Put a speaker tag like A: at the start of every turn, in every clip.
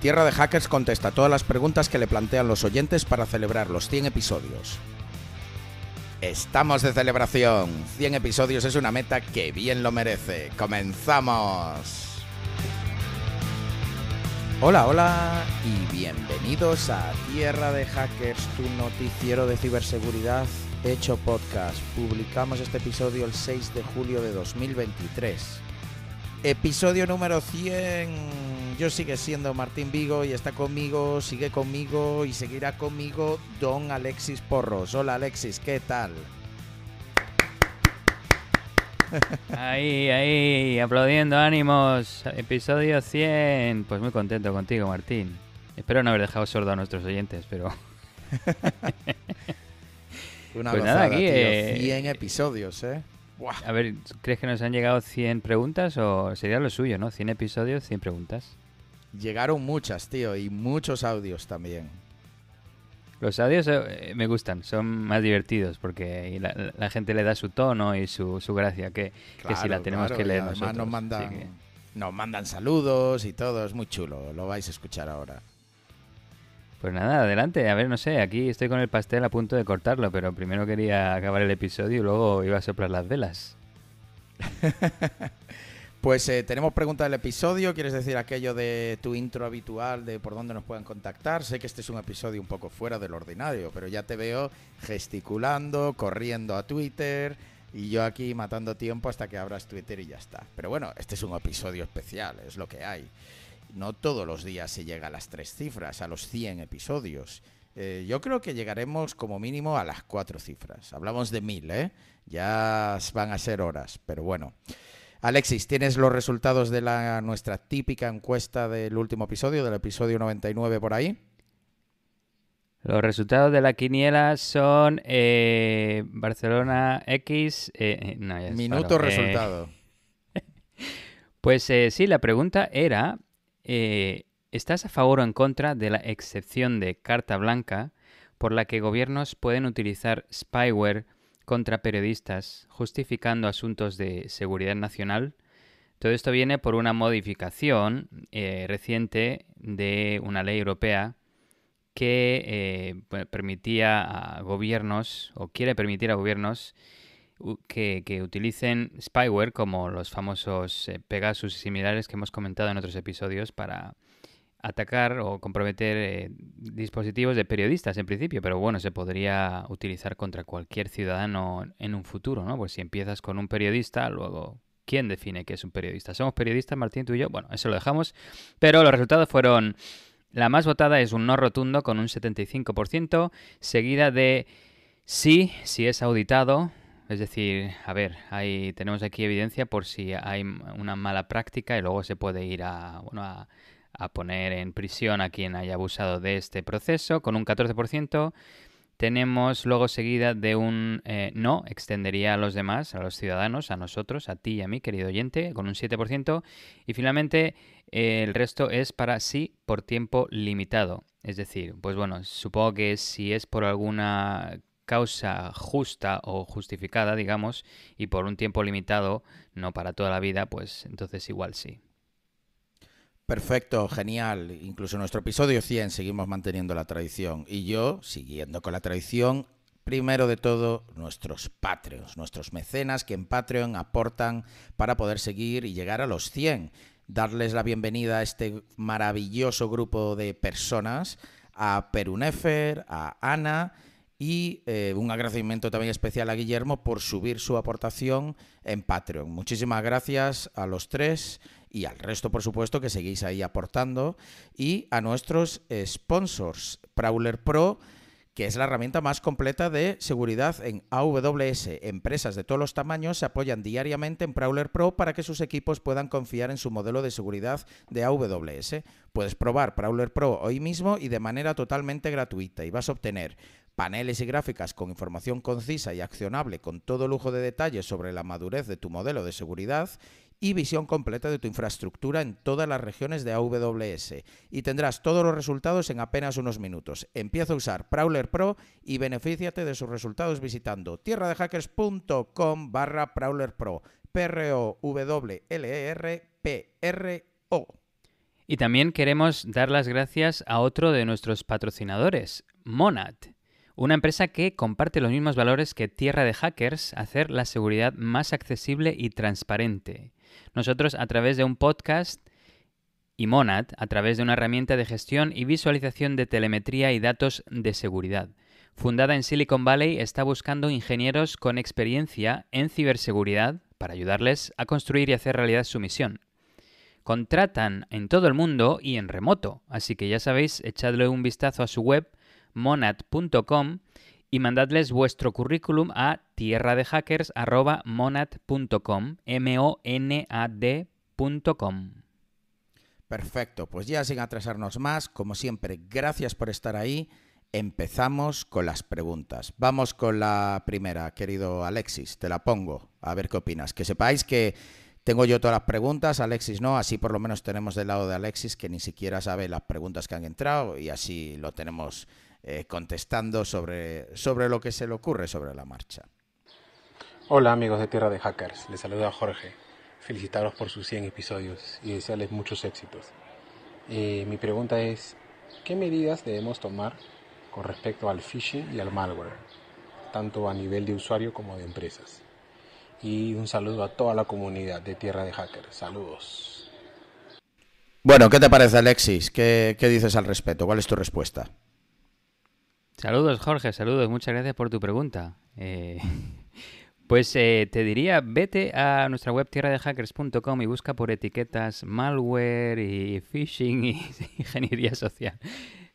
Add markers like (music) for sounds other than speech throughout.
A: Tierra de Hackers contesta todas las preguntas que le plantean los oyentes para celebrar los 100 episodios. Estamos de celebración. 100 episodios es una meta que bien lo merece. ¡Comenzamos! Hola, hola y bienvenidos a Tierra de Hackers, tu noticiero de ciberseguridad hecho podcast. Publicamos este episodio el 6 de julio de 2023. Episodio número 100 yo sigue siendo Martín Vigo y está conmigo, sigue conmigo y seguirá conmigo Don Alexis Porros. Hola Alexis, ¿qué tal?
B: Ahí, ahí, aplaudiendo, ánimos. Episodio 100. Pues muy contento contigo, Martín. Espero no haber dejado sordo a nuestros oyentes, pero... (laughs) Una pues aquí, tío. 100 eh,
A: episodios, ¿eh?
B: A ver, ¿crees que nos han llegado 100 preguntas o sería lo suyo, ¿no? 100 episodios, 100 preguntas. Llegaron muchas,
A: tío, y muchos audios también.
B: Los audios eh, eh, me gustan, son más divertidos porque la, gente le da su tono y su, gracia que, si la tenemos que leer nosotros. Nos
C: mandan,
B: nos mandan saludos y todo, es muy chulo, lo vais a escuchar ahora. Pues nada, adelante. A ver, no sé, aquí estoy con el pastel a punto de cortarlo, pero primero quería acabar el episodio y luego iba a soplar las velas. (laughs) Pues eh, tenemos
A: preguntas del episodio. ¿Quieres decir aquello de tu intro habitual, de por dónde nos pueden contactar? Sé que este es un episodio un poco fuera del ordinario, pero ya te veo gesticulando, corriendo a Twitter y yo aquí matando tiempo hasta que abras Twitter y ya está. Pero bueno, este es un episodio especial, es lo que hay. No todos los días se llega a las tres cifras, a los 100 episodios. Eh, yo creo que llegaremos como mínimo a las cuatro cifras. Hablamos de mil, ¿eh? Ya van a ser horas, pero bueno. Alexis, tienes los resultados de la, nuestra típica encuesta del último episodio, del episodio 99 por ahí.
B: Los resultados de la quiniela son eh, Barcelona X. Eh, Minuto eh, resultado. (laughs) pues sí, la pregunta era: ¿estás a favor o en contra de la excepción de carta blanca por la que gobiernos pueden utilizar spyware? contra periodistas justificando asuntos de seguridad nacional. Todo esto viene por una modificación eh, reciente de una ley europea que eh, permitía a gobiernos o quiere permitir a gobiernos que, que utilicen spyware como los famosos eh, Pegasus y similares que hemos comentado en otros episodios para atacar o comprometer eh, dispositivos de periodistas en principio, pero bueno, se podría utilizar contra cualquier ciudadano en un futuro, ¿no? Pues si empiezas con un periodista, luego, ¿quién define qué es un periodista? ¿Somos periodistas, Martín, tú y yo? Bueno, eso lo dejamos, pero los resultados fueron... La más votada es un no rotundo con un 75%, seguida de sí, si es auditado, es decir, a ver, hay, tenemos aquí evidencia por si hay una mala práctica y luego se puede ir a, bueno, a, a poner en prisión a quien haya abusado de este proceso con un 14%. Tenemos luego seguida de un eh, no, extendería a los demás, a los ciudadanos, a nosotros, a ti y a mí, querido oyente, con un 7%. Y finalmente eh, el resto es para sí por tiempo limitado. Es decir, pues bueno, supongo que si es por alguna causa justa o justificada, digamos, y por un tiempo limitado, no para toda la vida, pues entonces igual sí. Perfecto, genial. Incluso en nuestro episodio 100 seguimos manteniendo
A: la tradición. Y yo, siguiendo con la tradición, primero de todo nuestros Patreons, nuestros mecenas que en Patreon aportan para poder seguir y llegar a los 100. Darles la bienvenida a este maravilloso grupo de personas, a Perunefer, a Ana. Y eh, un agradecimiento también especial a Guillermo por subir su aportación en Patreon. Muchísimas gracias a los tres y al resto, por supuesto, que seguís ahí aportando y a nuestros sponsors, Prowler Pro que es la herramienta más completa de seguridad en AWS. Empresas de todos los tamaños se apoyan diariamente en Prowler Pro para que sus equipos puedan confiar en su modelo de seguridad de AWS. Puedes probar Prowler Pro hoy mismo y de manera totalmente gratuita y vas a obtener paneles y gráficas con información concisa y accionable con todo lujo de detalles sobre la madurez de tu modelo de seguridad y visión completa de tu infraestructura en todas las regiones de AWS y tendrás todos los resultados en apenas unos minutos. Empieza a usar Prowler Pro y benefíciate de sus resultados visitando tierradehackers.com barra Prowler Pro. p r o w l e r p r
B: o Y también queremos dar las gracias a otro de nuestros patrocinadores, Monad una empresa que comparte los mismos valores que Tierra de Hackers, hacer la seguridad más accesible y transparente. Nosotros a través de un podcast y Monad a través de una herramienta de gestión y visualización de telemetría y datos de seguridad. Fundada en Silicon Valley, está buscando ingenieros con experiencia en ciberseguridad para ayudarles a construir y hacer realidad su misión. Contratan en todo el mundo y en remoto, así que ya sabéis, echadle un vistazo a su web monad.com y mandadles vuestro currículum a tierradehackers.monad.com, M-O-N-A-D.com. Perfecto, pues ya sin atrasarnos más, como siempre, gracias por estar
A: ahí. Empezamos con las preguntas. Vamos con la primera, querido Alexis, te la pongo, a ver qué opinas. Que sepáis que tengo yo todas las preguntas, Alexis no, así por lo menos tenemos del lado de Alexis que ni siquiera sabe las preguntas que han entrado y así lo tenemos eh, contestando sobre, sobre lo que se le ocurre sobre la marcha.
D: Hola amigos de Tierra de Hackers, les a Jorge. Felicitaros por sus 100 episodios y desearles muchos éxitos. Eh, mi pregunta es, ¿qué medidas debemos tomar con respecto al phishing y al malware, tanto a nivel de usuario como de empresas? Y un saludo a toda la comunidad de Tierra de Hackers. Saludos.
A: Bueno, ¿qué te parece Alexis? ¿Qué, qué dices al respecto? ¿Cuál es tu respuesta?
B: Saludos Jorge, saludos, muchas gracias por tu pregunta. Eh, (laughs) pues eh, te diría, vete a nuestra web tierra-de-hackers.com y busca por etiquetas malware y phishing y (laughs) ingeniería social.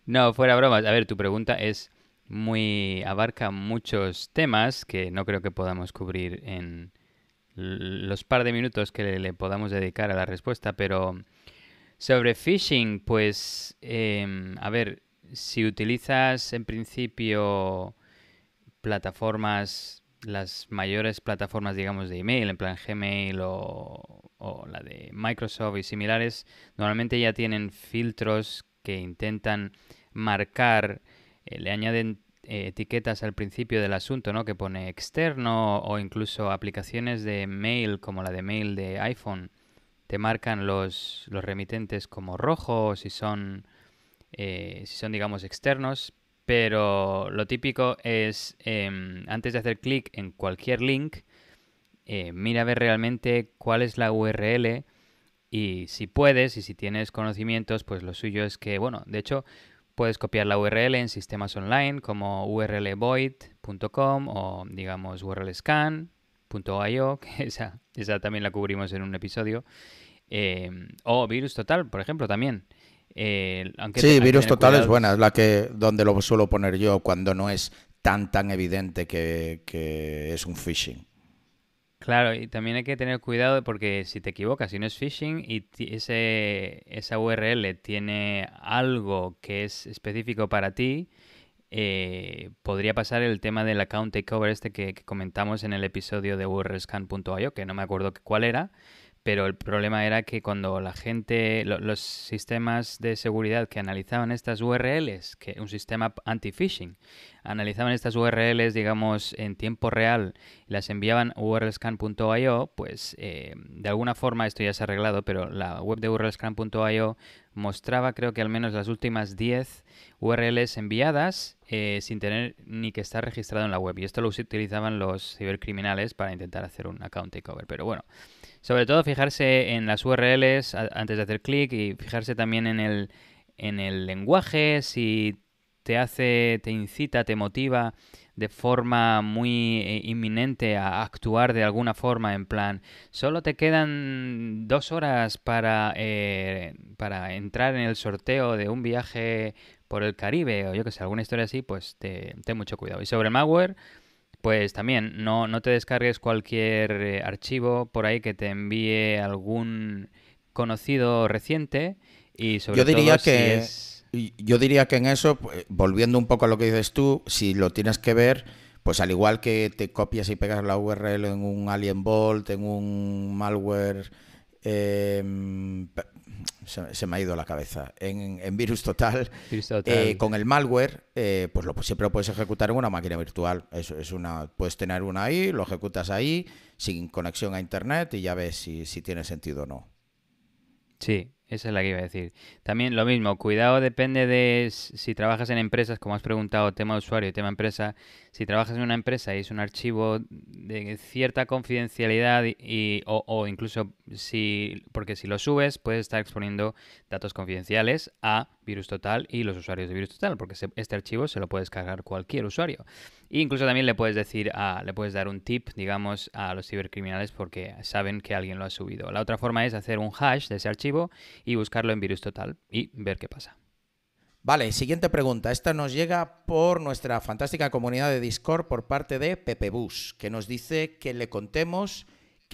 B: No, fuera bromas. A ver, tu pregunta es muy abarca muchos temas que no creo que podamos cubrir en los par de minutos que le, podamos dedicar a la respuesta, pero sobre phishing, pues, em, a ver, si utilizas en principio plataformas, las mayores plataformas, digamos, de email, en plan Gmail o, la de Microsoft y similares, normalmente ya tienen filtros que intentan marcar, eh, le añaden eh, etiquetas al principio del asunto, ¿no? Que pone externo o incluso aplicaciones de mail como la de mail de iPhone te marcan los, los remitentes como rojos si son eh, si son, digamos, externos. Pero lo típico es, em, antes de hacer clic en cualquier link, eh, mira a ver realmente cuál es la URL y si puedes y si tienes conocimientos, pues lo suyo es que, bueno, de hecho, puedes copiar la URL en sistemas online como urlvoid.com o, digamos, urlscan.io, (laughs) que esa, también la cubrimos en un episodio. Em, o Virus Total, por ejemplo, también. Eh, sí, Virus Total es buena,
A: es la que donde lo suelo poner yo cuando no es tan tan evidente que, es un phishing.
B: Claro, y también hay que tener cuidado porque si te equivocas, si no es phishing y ese, esa URL tiene algo que es específico para ti, eh, podría pasar el tema del account takeover este que, que comentamos en el episodio de urlscan.io, que no me acuerdo cuál era, pero el problema era que cuando la gente, los sistemas de seguridad que analizaban estas URLs, que un sistema anti-phishing, analizaban estas URLs, digamos, en tiempo real y las enviaban a urlscan.io, pues eh, de alguna forma esto ya se ha arreglado, pero la web de urlscan.io mostraba creo que al menos las últimas 10 URLs enviadas eh, sin tener ni que estar registrado en la web. Y esto lo utilizaban los cibercriminales para intentar hacer un account takeover. Pero bueno, sobre todo fijarse en las URLs antes de hacer clic y fijarse también en el, en el lenguaje, si te hace, te incita, te motiva de forma muy eh, inminente a actuar de alguna forma en plan, solo te quedan dos horas para, eh, para entrar en el sorteo de un viaje por el Caribe o yo que sé, alguna historia así, pues ten mucho cuidado. Y sobre malware, pues también, no, no te descargues cualquier eh, archivo por ahí que te envíe algún conocido reciente y sobre yo diría que,
A: Yo diría que en eso, pues, volviendo un poco a lo que dices tú, si lo tienes que ver, pues al igual que te copias y pegas la URL en un Alien Bolt en un malware em, se, me ha ido la cabeza. En, virus eh, total, con el malware, eh, pues lo, siempre lo puedes ejecutar en una máquina virtual. eso es, una, puedes tener una ahí, lo ejecutas ahí, sin conexión a internet y ya ves si tiene sentido
B: o no. Sí, esa es la que iba a decir. También lo mismo, cuidado depende de si trabajas en empresas, como has preguntado, tema usuario y tema empresa. Si trabajas en una empresa y es un archivo de cierta confidencialidad y, o, incluso si, porque si lo subes puedes estar exponiendo datos confidenciales a Virus Total y los usuarios de Virus Total, porque este archivo se lo puede descargar cualquier usuario incluso también le puedes decir, le puedes dar un tip, digamos, a los cibercriminales porque saben que alguien lo ha subido. La otra forma es hacer un hash de ese archivo y buscarlo en virus total y ver qué pasa.
A: Vale, siguiente pregunta. Esta nos llega por nuestra fantástica comunidad de Discord por parte de Pepebus, que nos dice que le contemos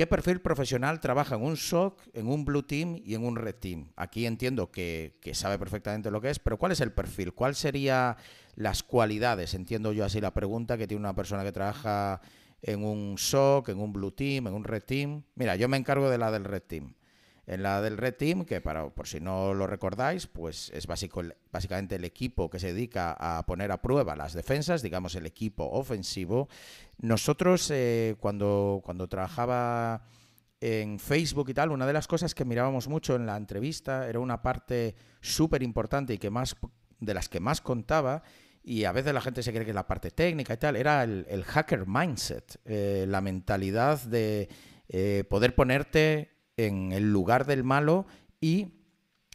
A: ¿Qué perfil profesional trabaja en un SOC, en un Blue Team y en un Red Team? Aquí entiendo que, sabe perfectamente lo que es, pero ¿cuál es el perfil? ¿Cuáles serían las cualidades? Entiendo yo así la pregunta que tiene una persona que trabaja en un SOC, en un Blue Team, en un Red Team. Mira, yo me encargo de la del Red Team en la del Red Team, que para, por si no lo recordáis, pues es básico, básicamente el equipo que se dedica a poner a prueba las defensas, digamos el equipo ofensivo. Nosotros, eh, cuando, cuando trabajaba en Facebook y tal, una de las cosas que mirábamos mucho en la entrevista era una parte súper importante y que más, de las que más contaba y a veces la gente se cree que es la parte técnica y tal, era el, hacker mindset, eh, la mentalidad de eh, poder ponerte en el lugar del malo y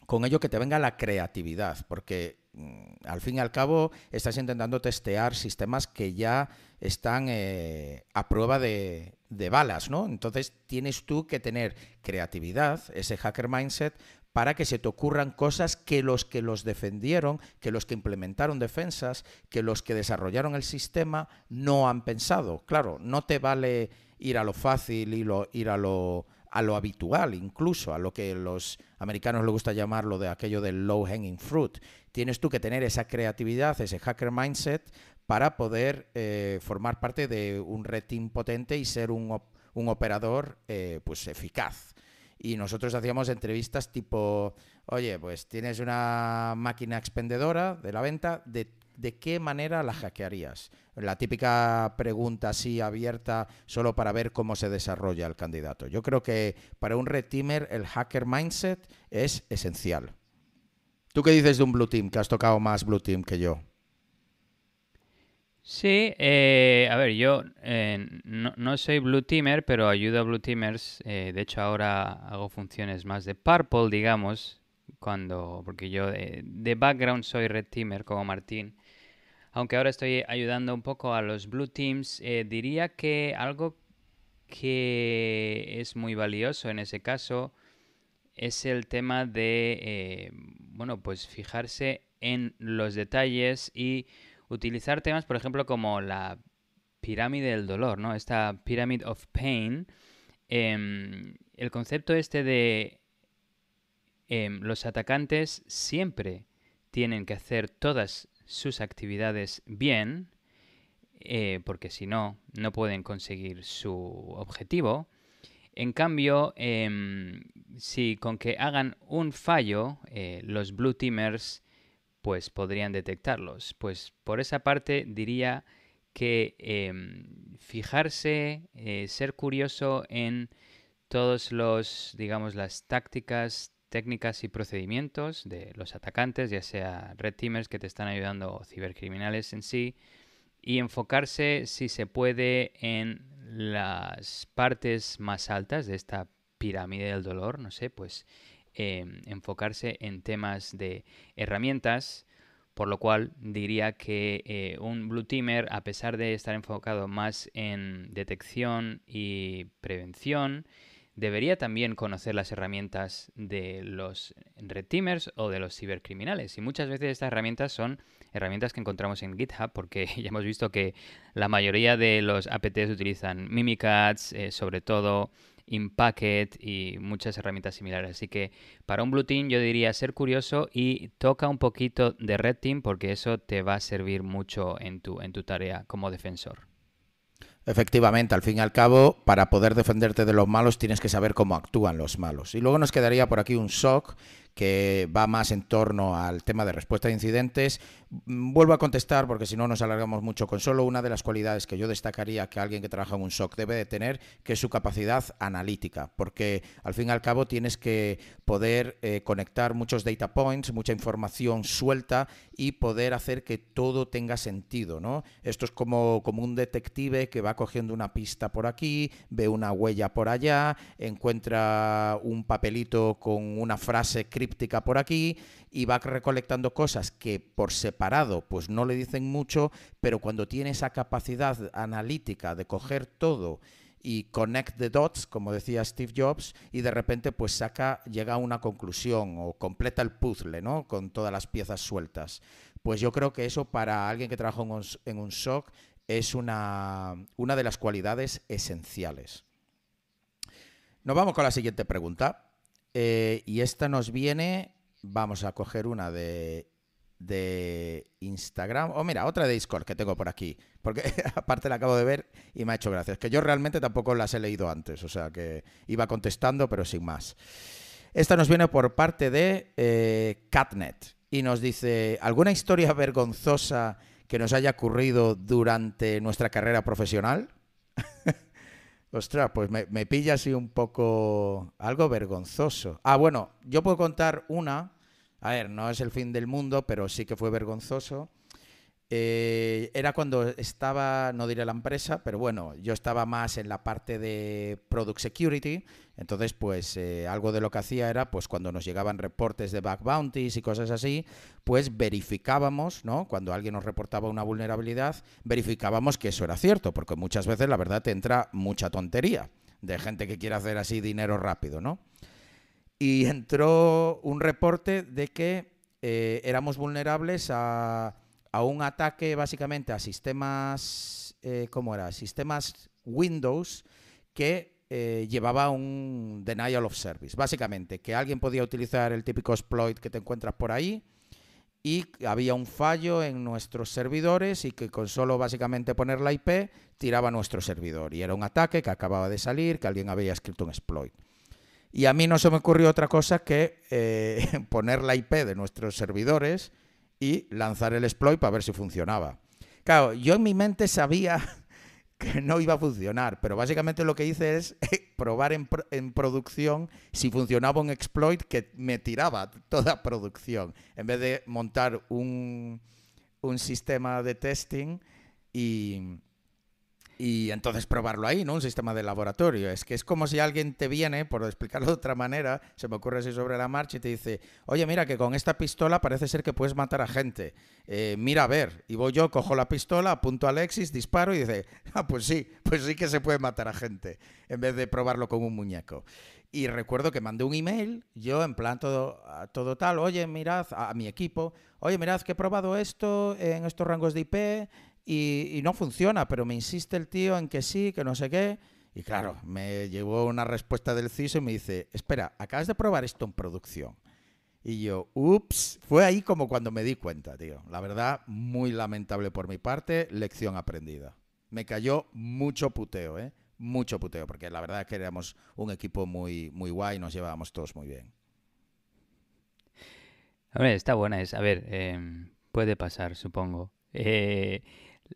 A: con ello que te venga la creatividad, porque mm, al fin y al cabo estás intentando testear sistemas que ya están eh, a prueba de, balas, ¿no? Entonces tienes tú que tener creatividad, ese hacker mindset, para que se te ocurran cosas que los que los defendieron, que los que implementaron defensas, que los que desarrollaron el sistema no han pensado. Claro, no te vale ir a lo fácil, y lo, ir a lo a lo habitual, incluso a lo que los americanos les gusta llamarlo de aquello del low hanging fruit. Tienes tú que tener esa creatividad, ese hacker mindset para poder eh, formar parte de un red team potente y ser un, operador eh, pues eficaz. Y nosotros hacíamos entrevistas tipo, oye, pues tienes una máquina expendedora de la venta, ¿de ¿de qué manera la hackearías? La típica pregunta así abierta solo para ver cómo se desarrolla el candidato. Yo creo que para un red teamer el hacker mindset es esencial. ¿Tú qué dices de un blue team? Que has tocado más blue team que
D: yo.
B: Sí, eh, a ver, yo eh, no, soy Blue Teamer, pero ayudo a Blue Teamers. Eh, de hecho, ahora hago funciones más de Purple, digamos, cuando porque yo de background soy Red Teamer como Martín aunque ahora estoy ayudando un poco a los Blue Teams, eh, diría que algo que es muy valioso en ese caso es el tema de, eh, bueno, pues fijarse en los detalles y utilizar temas, por ejemplo, como la pirámide del dolor, ¿no? Esta Pyramid of Pain. Em, el concepto este de em, los atacantes siempre tienen que hacer todas sus actividades bien, eh, porque si no, no pueden conseguir su objetivo. En cambio, em, si con que hagan un fallo, eh, los blue teamers pues podrían detectarlos. Pues por esa parte diría que em, fijarse, eh, ser curioso en todos los, digamos, las tácticas, técnicas y procedimientos de los atacantes, ya sea red teamers que te están ayudando o cibercriminales en sí, y enfocarse, si se puede, en las partes más altas de esta pirámide del dolor, no sé, pues em, enfocarse en temas de herramientas, por lo cual diría que eh, un Blue Teamer, a pesar de estar enfocado más en detección y prevención, debería también conocer las herramientas de los red teamers o de los cibercriminales. Y muchas veces estas herramientas son herramientas que encontramos en GitHub, porque (laughs) ya hemos visto que la mayoría de los APTs utilizan Mimikatz, eh, sobre todo Impacket y muchas herramientas similares. Así que para un Blue Team yo diría ser curioso y toca un poquito de Red Team porque eso te va a servir mucho en tu, en tu tarea como defensor.
A: Efectivamente, al fin y al cabo, para poder defenderte de los malos tienes que saber cómo actúan los malos. Y luego nos quedaría por aquí un shock que va más en torno al tema de respuesta a incidentes. Mm, vuelvo a contestar porque si no nos alargamos mucho con solo una de las cualidades que yo destacaría que alguien que trabaja en un SOC debe de tener, que es su capacidad analítica, porque al fin y al cabo tienes que poder eh, conectar muchos data points, mucha información suelta y poder hacer que todo tenga sentido. ¿no? Esto es como, como un detective que va cogiendo una pista por aquí, ve una huella por allá, encuentra un papelito con una frase crítica por aquí y va recolectando cosas que por separado pues no le dicen mucho, pero cuando tiene esa capacidad analítica de coger todo y connect the dots, como decía Steve Jobs, y de repente pues saca, llega a una conclusión o completa el puzzle, ¿no? Con todas las piezas sueltas. Pues yo creo que eso para alguien que trabaja en un SOC es una, una de las cualidades esenciales. Nos vamos con la siguiente pregunta. Eh, y esta nos viene, vamos a coger una de, de Instagram, o mira, otra de Discord que tengo por aquí, porque (laughs) aparte la acabo de ver y me ha hecho gracia. que yo realmente tampoco las he leído antes, o sea que iba contestando, pero sin más. Esta nos viene por parte de eh, Catnet y nos dice, ¿alguna historia vergonzosa que nos haya ocurrido durante nuestra carrera profesional? (laughs) Ostras, pues me, pilla así un poco algo vergonzoso. Ah, bueno, yo puedo contar una. A ver, no es el fin del mundo, pero sí que fue vergonzoso. Eh, era cuando estaba, no diré la empresa, pero bueno, yo estaba más en la parte de Product Security, entonces pues eh, algo de lo que hacía era pues cuando nos llegaban reportes de bug bounties y cosas así, pues verificábamos, ¿no? Cuando alguien nos reportaba una vulnerabilidad, verificábamos que eso era cierto, porque muchas veces la verdad te entra mucha tontería de gente que quiere hacer así dinero rápido, ¿no? Y entró un reporte de que eh, éramos vulnerables a a un ataque básicamente a sistemas, eh, ¿cómo era? Sistemas Windows que eh, llevaba un denial of service, básicamente, que alguien podía utilizar el típico exploit que te encuentras por ahí y había un fallo en nuestros servidores y que con solo básicamente poner la IP tiraba nuestro servidor y era un ataque que acababa de salir, que alguien había escrito un exploit. Y a mí no se me ocurrió otra cosa que eh, (laughs) poner la IP de nuestros servidores y lanzar el exploit para ver si funcionaba. Claro, yo en mi mente sabía (laughs) que no iba a funcionar, pero básicamente lo que hice es (laughs) probar en, producción si funcionaba un exploit que me tiraba (laughs) toda producción, en vez de montar un, un sistema de testing y, y entonces probarlo ahí, ¿no? Un sistema de laboratorio. Es que es como si alguien te viene, por explicarlo de otra manera, se me ocurre así sobre la marcha y te dice, oye, mira que con esta pistola parece ser que puedes matar a gente. Eh, mira a ver. Y voy yo, cojo la pistola, apunto a Alexis, disparo y dice, ah, pues sí, pues sí que se puede matar a gente, en vez de probarlo con un muñeco. Y recuerdo que mandé un email, yo en plan todo, todo tal, oye, mirad a mi equipo, oye, mirad que he probado esto en estos rangos de IP y, no funciona, pero me insiste el tío en que sí, que no sé qué. Y claro, me llevó una respuesta del CISO y me dice, espera, acabas de probar esto en producción. Y yo, ups, fue ahí como cuando me di cuenta, tío. La verdad, muy lamentable por mi parte, lección aprendida. Me cayó mucho puteo, ¿eh? Mucho puteo, porque la verdad es que éramos un equipo muy, muy guay, nos llevábamos todos muy bien.
B: ver, está buena esa A ver, em, puede pasar, supongo. Eh,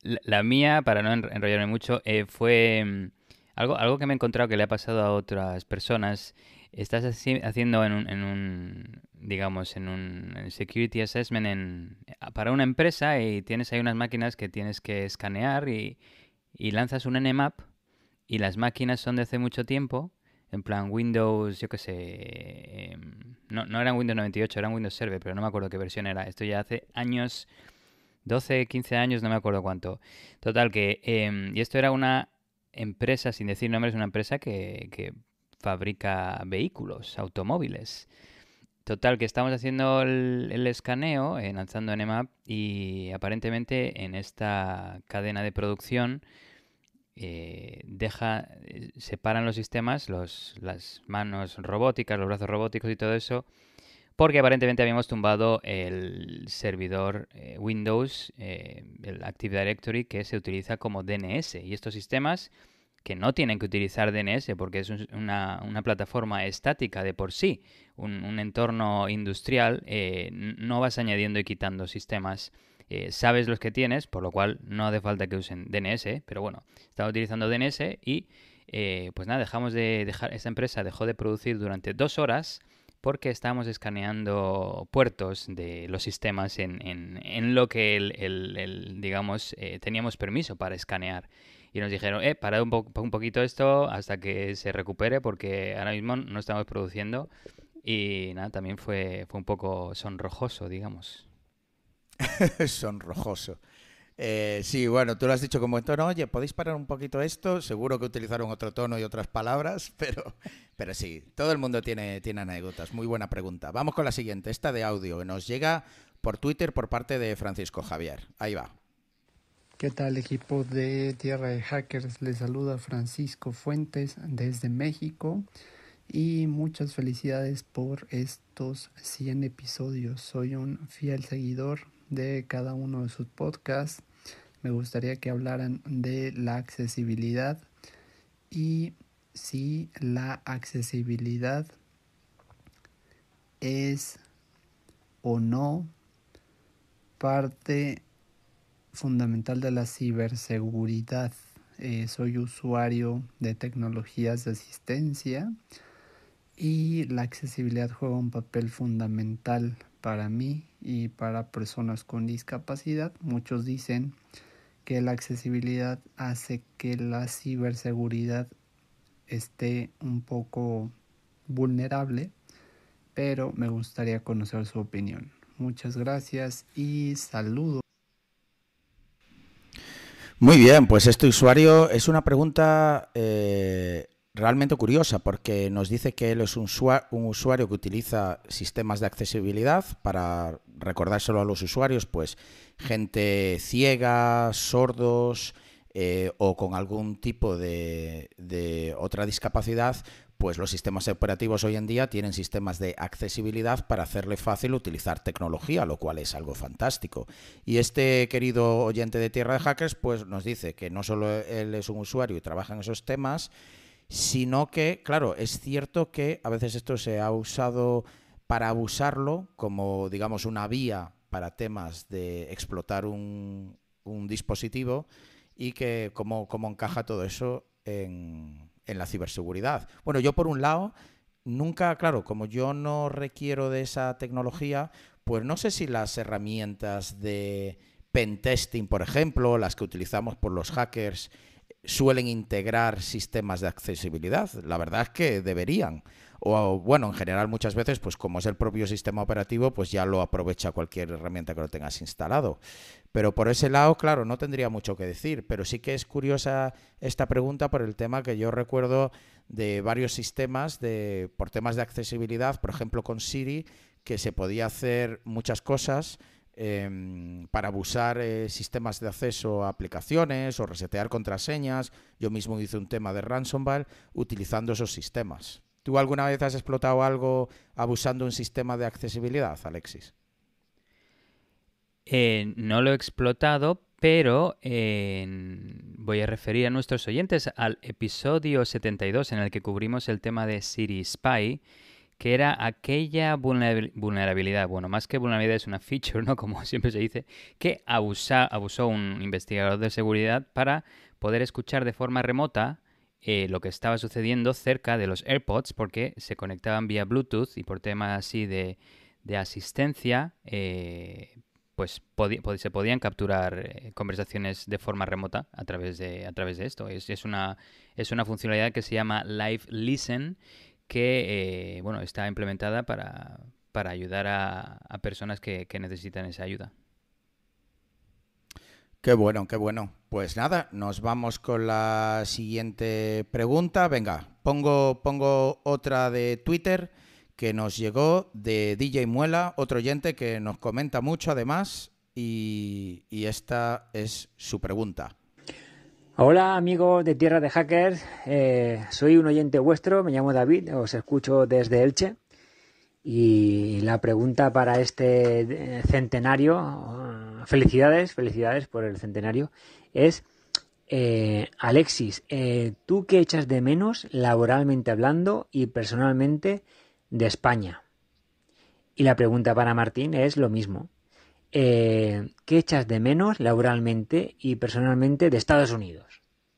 B: la, mía, para no enrollarme mucho, eh, fue mm, algo, algo que me he encontrado que le ha pasado a otras personas. Estás haciendo en un, digamos, en un security assessment para una empresa y tienes ahí unas máquinas que tienes que escanear y, lanzas un Nmap y las máquinas son de hace mucho tiempo, en plan Windows, yo qué sé, em, no, no eran Windows 98, eran Windows Server, pero no me acuerdo qué versión era. Esto ya hace años 12, 15 años, no me acuerdo cuánto. Total, que. Em, y esto era una empresa, sin decir nombres, una empresa que, que fabrica vehículos, automóviles. Total, que estamos haciendo el, escaneo, eh, lanzando en y aparentemente en esta cadena de producción eh, deja, eh, separan los sistemas, los, las manos robóticas, los brazos robóticos y todo eso, porque aparentemente habíamos tumbado el servidor eh, Windows, eh, el Active Directory, que se utiliza como DNS. Y estos sistemas que no tienen que utilizar DNS porque es una, plataforma estática de por sí, un, entorno industrial, eh, no vas añadiendo y quitando sistemas. sabes los que tienes, por lo cual no hace falta que usen DNS, pero bueno, estaba utilizando DNS y pues nada, dejamos de dejar, esta empresa dejó de producir durante dos horas porque estábamos escaneando puertos de los sistemas en, lo que el, digamos eh, teníamos permiso para escanear. Y nos dijeron, eh, parad un, un poquito esto hasta que se recupere porque ahora mismo no estamos produciendo. Y nada, también fue, fue un poco sonrojoso, digamos. (laughs) sonrojoso.
A: Eh, sí, bueno, tú lo has dicho como en tono, oye, ¿podéis parar un poquito esto? Seguro que utilizaron otro tono y otras palabras, (laughs) pero, pero sí, todo el mundo tiene, tiene anécdotas. Muy buena pregunta. Vamos con la siguiente, esta de audio, que nos llega por Twitter por parte de Francisco Javier. Ahí va.
C: ¿Qué tal equipo de Tierra de Hackers? Les saluda Francisco Fuentes desde México y muchas felicidades por estos 100 episodios. Soy un fiel seguidor de cada uno de sus podcasts me gustaría que hablaran de la accesibilidad y si la accesibilidad es o no parte fundamental de la ciberseguridad. Eh, soy usuario de tecnologías de asistencia y la accesibilidad juega un papel fundamental para mí y para personas con discapacidad. Muchos dicen que la accesibilidad hace que la ciberseguridad esté un poco vulnerable, pero me gustaría conocer su opinión. Muchas gracias y saludos.
A: Muy bien, pues este usuario es una pregunta eh, realmente curiosa porque nos dice que él es un, un, usuario que utiliza sistemas de accesibilidad para recordárselo a los usuarios, pues gente ciega, sordos eh, o con algún tipo de, de otra discapacidad, pues los sistemas operativos hoy en día tienen sistemas de accesibilidad para hacerle fácil utilizar tecnología, lo cual es algo fantástico. Y este querido oyente de Tierra de Hackers pues nos dice que no solo él es un usuario y trabaja en esos temas, sino que, claro, es cierto que a veces esto se ha usado para abusarlo como, digamos, una vía para temas de explotar un, dispositivo y que cómo, encaja todo eso en, en la ciberseguridad. Bueno, yo por un lado, nunca, claro, como yo no requiero de esa tecnología, pues no sé si las herramientas de pentesting, por ejemplo, las que utilizamos por los hackers, suelen integrar sistemas de accesibilidad. La verdad es que deberían. O bueno, en general muchas veces, pues como es el propio sistema operativo, pues ya lo aprovecha cualquier herramienta que lo tengas instalado. Pero por ese lado, claro, no tendría mucho que decir, pero sí que es curiosa esta pregunta por el tema que yo recuerdo de varios sistemas de, por temas de accesibilidad, por ejemplo con Siri, que se podía hacer muchas cosas Em, para abusar eh, sistemas de acceso a aplicaciones o resetear contraseñas. Yo mismo hice un tema de ransomware utilizando esos sistemas. ¿Tú alguna vez has explotado algo abusando un sistema de accesibilidad, Alexis?
B: Eh, no lo he explotado, pero voy a referir a nuestros oyentes al episodio 72 en el que cubrimos el tema de Siri Spy que era aquella vulnerabilidad, bueno, más que vulnerabilidad es una feature, ¿no? (laughs) Como siempre se dice, que abusó un investigador de seguridad para poder escuchar de forma remota eh, lo que estaba sucediendo cerca de los AirPods porque se conectaban vía Bluetooth y por temas así de, de asistencia, eh, pues se podían capturar eh, conversaciones de forma remota a través de, a través de esto. Es, una, es una funcionalidad que se llama Live Listen que eh, bueno, está implementada para, ayudar a, personas que, necesitan esa ayuda.
A: Qué bueno, qué bueno. Pues nada, nos vamos con la siguiente pregunta. Venga, pongo, pongo otra de Twitter que nos llegó de DJ Muela, otro oyente que nos comenta mucho además y esta
B: es su pregunta. Hola amigos de Tierra de Hackers, eh, soy un oyente vuestro, me llamo David, os escucho desde Elche y la pregunta para este eh, centenario, ah, felicidades, felicidades por el centenario, es eh, Alexis, ¿tú qué echas de menos laboralmente hablando y personalmente de España? Y la pregunta para Martín es lo mismo eh, que echas de menos laboralmente y personalmente de Estados Unidos.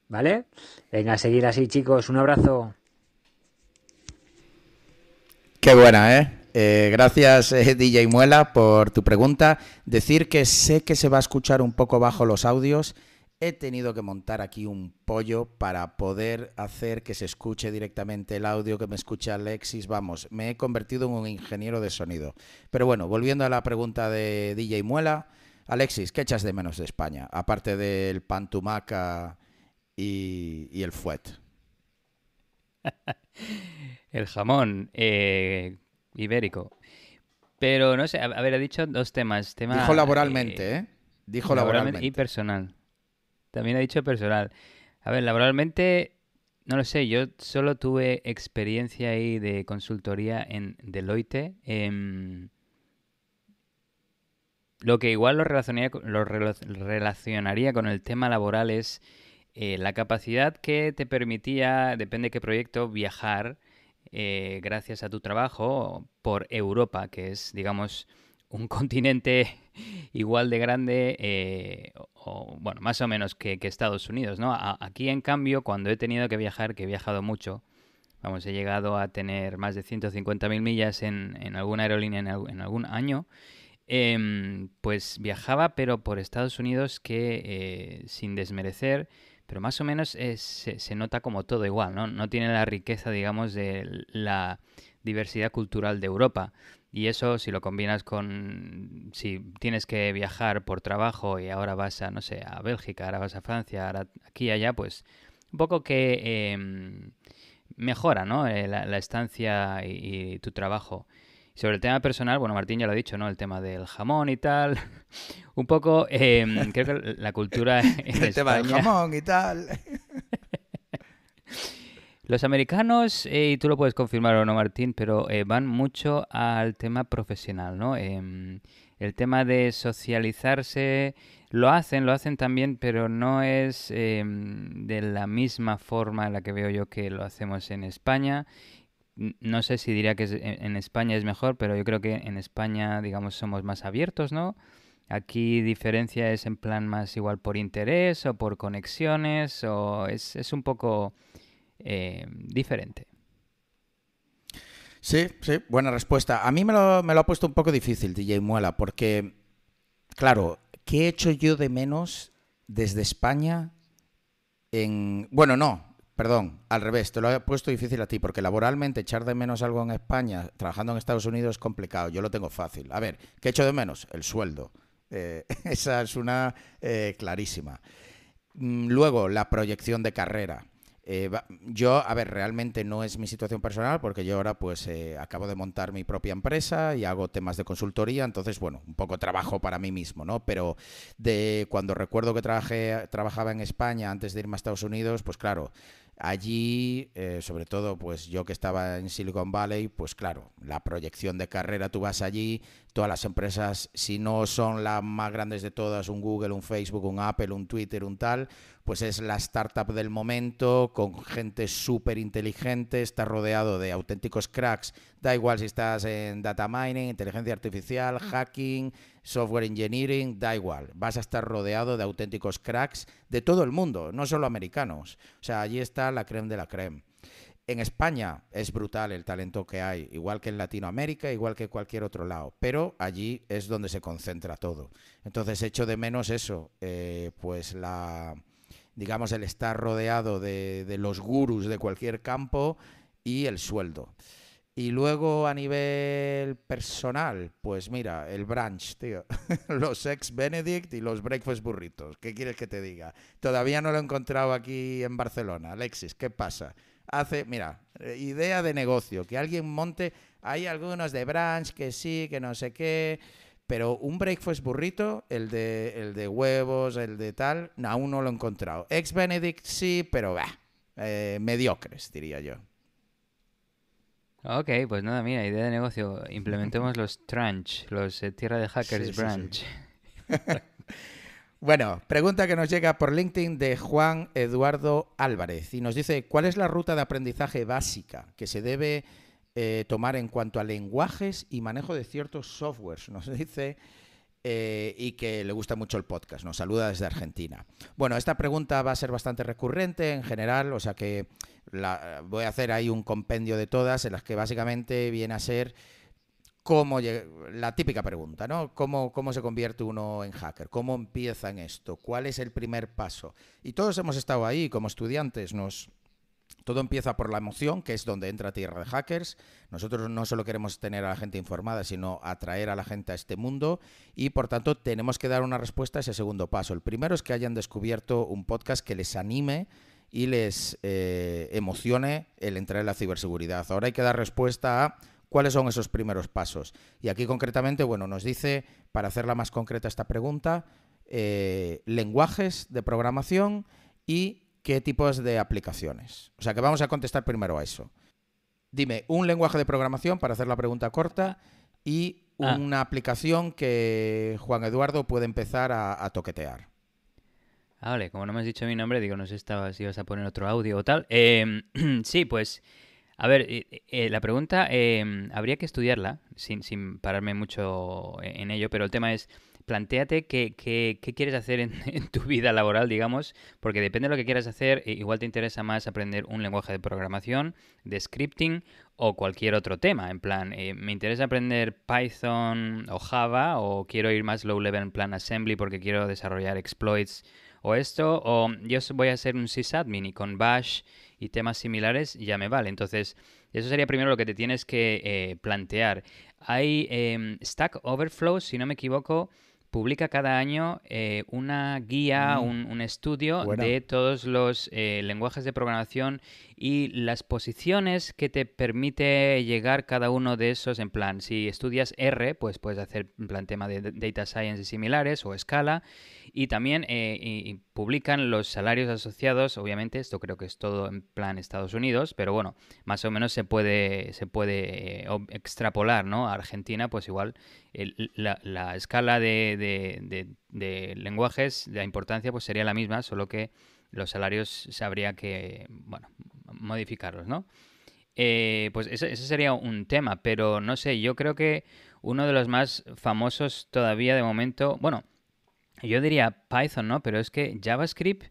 B: ¿Vale? Venga, a seguir así, chicos. Un abrazo.
A: Qué buena, ¿eh? eh gracias, eh, DJ Muela, por tu pregunta. Decir que sé que se va a escuchar un poco bajo los audios he tenido que montar aquí un pollo para poder hacer que se escuche directamente el audio que me escucha Alexis. Vamos, me he convertido en un ingeniero de sonido. Pero bueno, volviendo a la pregunta de DJ Muela, Alexis, ¿qué echas de menos de España? Aparte del pantumaca y, el fuet.
B: (laughs) el jamón eh, ibérico. Pero no sé, haber ha dicho dos temas. Tema, Dijo laboralmente, ¿eh? ¿eh? Dijo laboralmente. Y personal. También ha dicho personal. A ver, laboralmente, no lo sé, yo solo tuve experiencia ahí de consultoría en Deloitte. Em, lo que igual lo relacionaría, lo relacionaría con el tema laboral es eh, la capacidad que te permitía, depende de qué proyecto, viajar eh, gracias a tu trabajo por Europa, que es, digamos, un continente (laughs) igual de grande, eh, o, bueno, más o menos que, Estados Unidos, ¿no? aquí, en cambio, cuando he tenido que viajar, que he viajado mucho, vamos, he llegado a tener más de 150.000 millas en, alguna aerolínea en, algún año, em, pues viajaba, pero por Estados Unidos que, eh, sin desmerecer, pero más o menos eh, se, se, nota como todo igual, ¿no? No tiene la riqueza, digamos, de la diversidad cultural de Europa. Y eso si lo combinas con, si tienes que viajar por trabajo y ahora vas a, no sé, a Bélgica, ahora vas a Francia, ahora aquí y allá, pues un poco que em, mejora, ¿no? Eh, la, estancia y, tu trabajo. Sobre el tema personal, bueno, Martín ya lo ha dicho, ¿no? El tema del jamón y tal. (laughs) un poco, em, creo que la cultura... (laughs) el tema del jamón
A: y tal. (laughs)
B: Los americanos, eh, y tú lo puedes confirmar o no, Martín, pero eh, van mucho al tema profesional, ¿no? Em, el tema de socializarse, lo hacen, lo hacen también, pero no es em, de la misma forma en la que veo yo que lo hacemos en España. No sé si diría que eh, en España es mejor, pero yo creo que en España, digamos, somos más abiertos, ¿no? Aquí diferencia es en plan más igual por interés o por conexiones o es un poco eh, diferente. Sí, sí, buena respuesta. A mí me lo, ha
A: puesto un poco difícil, DJ Muela, porque, claro, ¿qué he hecho yo de menos desde España Bueno, no, Perdón, al revés, te lo he puesto difícil a ti, porque laboralmente echar de menos algo en España, trabajando en Estados Unidos, es complicado. Yo lo tengo fácil. A ver, ¿qué he hecho de menos? El sueldo. Eh, (laughs) esa es una eh, clarísima. Mm, luego, la proyección de carrera. Eh, yo, a ver, realmente no es mi situación personal porque yo ahora pues eh, acabo de montar mi propia empresa y hago temas de consultoría, entonces bueno, un poco trabajo para mí mismo, ¿no? Pero de cuando recuerdo que trabajé, trabajaba en España antes de irme a Estados Unidos, pues claro, Allí, eh, sobre todo, pues yo que estaba en Silicon Valley, pues claro, la proyección de carrera, tú vas allí, todas las empresas, si no son las más grandes de todas, un Google, un Facebook, un Apple, un Twitter, un tal, pues es la startup del momento, con gente súper inteligente, está rodeado de auténticos cracks, da igual si estás en data mining, inteligencia artificial, mm. hacking, software engineering, da igual. Vas a estar rodeado de auténticos cracks de todo el mundo, no solo americanos. O sea, allí está la creme de la creme. En España es brutal el talento que hay, igual que en Latinoamérica, igual que cualquier otro lado, pero allí es donde se concentra todo. Entonces echo de menos eso, eh, pues la, digamos, el estar rodeado de, de los gurús de cualquier campo y el sueldo. Y luego a nivel personal, pues mira, el brunch, tío. (laughs) los ex Benedict y los breakfast burritos. ¿Qué quieres que te diga? Todavía no lo he encontrado aquí en Barcelona. Alexis, ¿qué pasa? Hace, mira, eh, idea de negocio, que alguien monte. Hay algunos de brunch que sí, que no sé qué. Pero un breakfast burrito, el de, el de huevos, el de tal, aún no lo he encontrado. Ex Benedict sí, pero eh, mediocres, diría yo.
B: Ok, pues nada, mira, idea de negocio. Implementemos los TRANCH, los eh, Tierra de Hackers Branch. (laughs) bueno,
A: pregunta que nos llega por LinkedIn de Juan Eduardo Álvarez y nos dice, ¿cuál es la ruta de aprendizaje básica que se debe eh, tomar en cuanto a lenguajes y manejo de ciertos softwares? Nos dice eh, y que le gusta mucho el podcast. Nos saluda desde Argentina. Bueno, esta pregunta va a ser bastante recurrente en general, o sea que la, voy a hacer ahí un compendio de todas en las que básicamente viene a ser cómo la típica pregunta, ¿no? ¿Cómo, ¿Cómo se convierte uno en hacker? ¿Cómo empieza en esto? ¿Cuál es el primer paso? Y todos hemos estado ahí como estudiantes, nos todo empieza por la emoción, que es donde entra Tierra de Hackers. Nosotros no solo queremos tener a la gente informada, sino atraer a la gente a este mundo y por tanto tenemos que dar una respuesta a ese segundo paso. El primero es que hayan descubierto un podcast que les anime y les eh, emocione el entrar en la ciberseguridad. Ahora hay que dar respuesta a cuáles son esos primeros pasos. Y aquí concretamente, bueno, nos dice, para hacerla más concreta esta pregunta, eh, lenguajes de programación y qué tipos de aplicaciones. O sea que vamos a contestar primero a eso. Dime, un lenguaje de programación, para hacer la pregunta corta, y ah. una aplicación que Juan Eduardo puede empezar a, toquetear.
B: Ah, vale, como no me has dicho mi nombre, digo, no sé si ibas a poner otro audio o tal. Em, (clears throat) sí, pues, a ver, eh, eh, la pregunta em, habría que estudiarla, sin pararme mucho en ello, pero el tema es, planteate qué, quieres hacer (laughs) en, tu vida laboral, digamos, porque depende de lo que quieras hacer, igual te interesa más aprender un lenguaje de programación, de scripting o cualquier otro tema. En plan, eh, me interesa aprender Python o Java o quiero ir más low level en plan assembly porque quiero desarrollar exploits o esto, o yo voy a ser un sysadmin y con bash y temas similares ya me vale. Entonces, eso sería primero lo que te tienes que eh, plantear. Hay em, Stack Overflow, si no me equivoco, publica cada año eh, una guía, mm. un, estudio de todos los eh, lenguajes de programación y las posiciones que te permite llegar cada uno de esos. En plan, si estudias R, pues puedes hacer en plan tema de Data Science y similares o Scala. Y también eh, publican los salarios asociados, obviamente, esto creo que es todo en plan Estados Unidos, pero bueno, más o menos se puede, se puede eh, extrapolar ¿no? a Argentina, pues igual la, escala de, de, lenguajes, de importancia, pues sería la misma, solo que los salarios se habría que, bueno, modificarlos, ¿no? Eh, pues ese, ese, sería un tema, pero no sé, yo creo que uno de los más famosos todavía de momento, bueno, yo diría Python, ¿no? Pero es que JavaScript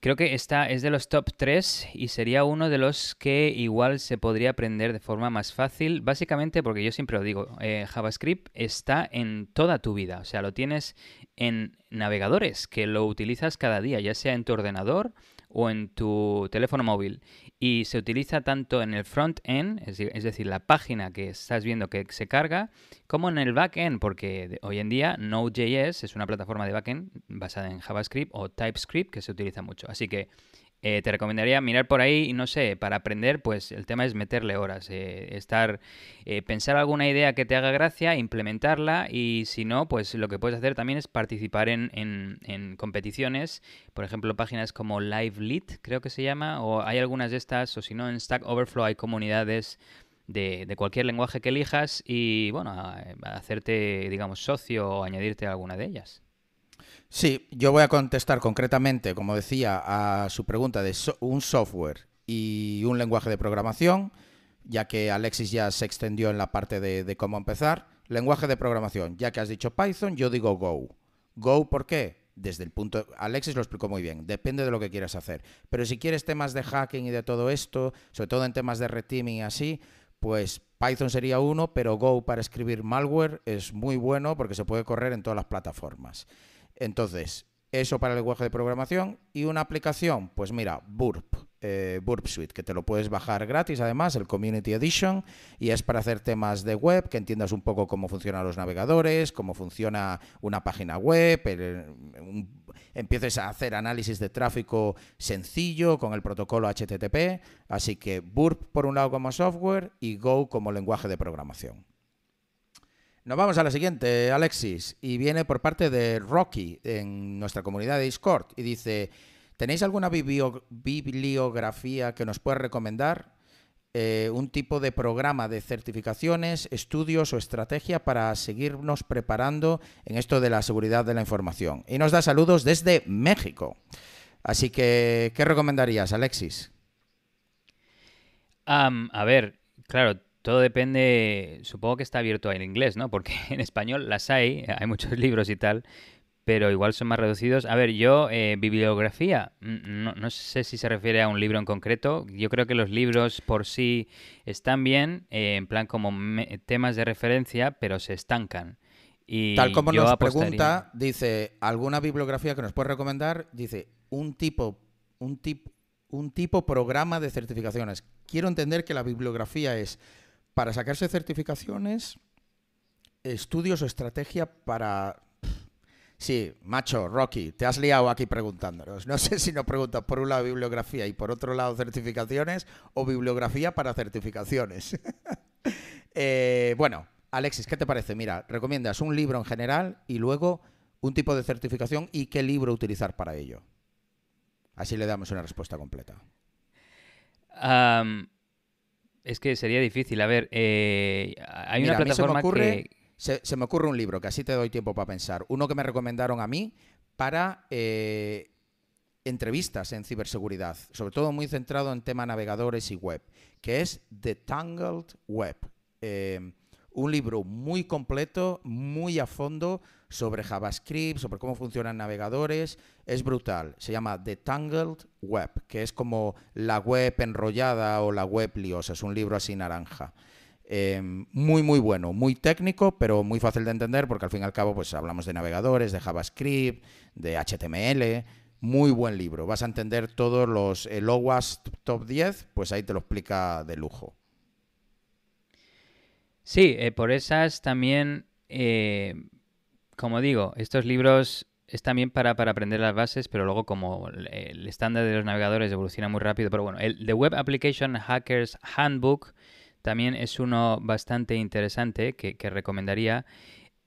B: creo que está, es de los top 3 y sería uno de los que igual se podría aprender de forma más fácil, básicamente porque yo siempre lo digo, eh, JavaScript está en toda tu vida, o sea, lo tienes en navegadores que lo utilizas cada día, ya sea en tu ordenador o en tu teléfono móvil y se utiliza tanto en el front-end, es decir, la página que estás viendo que se carga, como en el back-end, porque hoy en día Node.js es una plataforma de back-end basada en JavaScript o TypeScript que se utiliza mucho. Así que eh, te recomendaría mirar por ahí y no sé, para aprender, pues el tema es meterle horas, eh, estar, eh, pensar alguna idea que te haga gracia, implementarla y si no, pues lo que puedes hacer también es participar en, en, en competiciones, por ejemplo, páginas como Live creo que se llama, o hay algunas de estas, o si no, en Stack Overflow hay comunidades de, de, cualquier lenguaje que elijas y, bueno, hacerte, digamos, socio o añadirte a alguna de ellas.
A: Sí, yo voy a contestar concretamente, como decía, a su pregunta de un software y un lenguaje de programación, ya que Alexis ya se extendió en la parte de, cómo empezar. Lenguaje de programación, ya que has dicho Python, yo digo Go. Go, ¿por qué? desde el punto, Alexis lo explicó muy bien, depende de lo que quieras hacer. Pero si quieres temas de hacking y de todo esto, sobre todo en temas de reteaming y así, pues Python sería uno, pero Go para escribir malware es muy bueno porque se puede correr en todas las plataformas. Entonces, eso para el lenguaje de programación y una aplicación, pues mira, Burp. Eh, Burp Suite, que te lo puedes bajar gratis además, el Community Edition, y es para hacer temas de web, que entiendas un poco cómo funcionan los navegadores, cómo funciona una página web, empieces a hacer análisis de tráfico sencillo con el protocolo HTTP, así que Burp por un lado como software y Go como lenguaje de programación. Nos vamos a la siguiente, Alexis, y viene por parte de Rocky en nuestra comunidad de Discord y dice, ¿tenéis alguna bibliografía que nos pueda recomendar? Eh, un tipo de programa de certificaciones, estudios o estrategia para seguirnos preparando en esto de la seguridad de la información. Y nos da saludos desde México. Así que, ¿qué recomendarías, Alexis?
B: a ver, claro, todo depende, supongo que está abierto en inglés, ¿no? Porque (laughs) en español las hay, hay muchos libros y tal, pero igual son más reducidos. A ver, yo, eh, bibliografía, mm, no, sé si se refiere a un libro en concreto. Yo creo que los libros por sí están bien, eh, en plan como temas de referencia, pero se estancan. Y Tal como nos pregunta,
A: dice, ¿alguna bibliografía que nos puedes recomendar? Dice, un tipo, un tipo, un tipo programa de certificaciones. Quiero entender que la bibliografía es para sacarse certificaciones, estudios o estrategia para... Sí, macho, Rocky, te has liado aquí preguntándonos. No sé si nos preguntas por un lado bibliografía y por otro lado certificaciones o bibliografía para certificaciones. (laughs) Eh, bueno, Alexis, ¿qué te parece? Mira, recomiendas un libro en general y luego un tipo de certificación y qué libro utilizar para ello. Así le damos una respuesta completa.
B: Es que sería difícil. A ver, eh, hay una plataforma se me ocurre,
A: Se, me ocurre un libro, que así te doy tiempo para pensar. Uno que me recomendaron a mí para eh, entrevistas en ciberseguridad, sobre todo muy centrado en tema navegadores y web, que es The Tangled Web. Eh, un libro muy completo, muy a fondo sobre JavaScript, sobre cómo funcionan navegadores. Es brutal. Se llama The Tangled Web, que es como la web enrollada o la web liosa. Es un libro así naranja. Em, muy, muy bueno, muy técnico, pero muy fácil de entender porque al fin y al cabo pues, hablamos de navegadores, de JavaScript, de HTML. Muy buen libro. Vas a entender todos los el eh, OWASP Top 10, pues ahí te lo explica de lujo.
B: Sí, eh, por esas también eh, como digo, estos libros es también para, aprender las bases, pero luego como el estándar de los navegadores evoluciona muy rápido, pero bueno, el The Web Application Hackers Handbook también es uno bastante interesante que, recomendaría.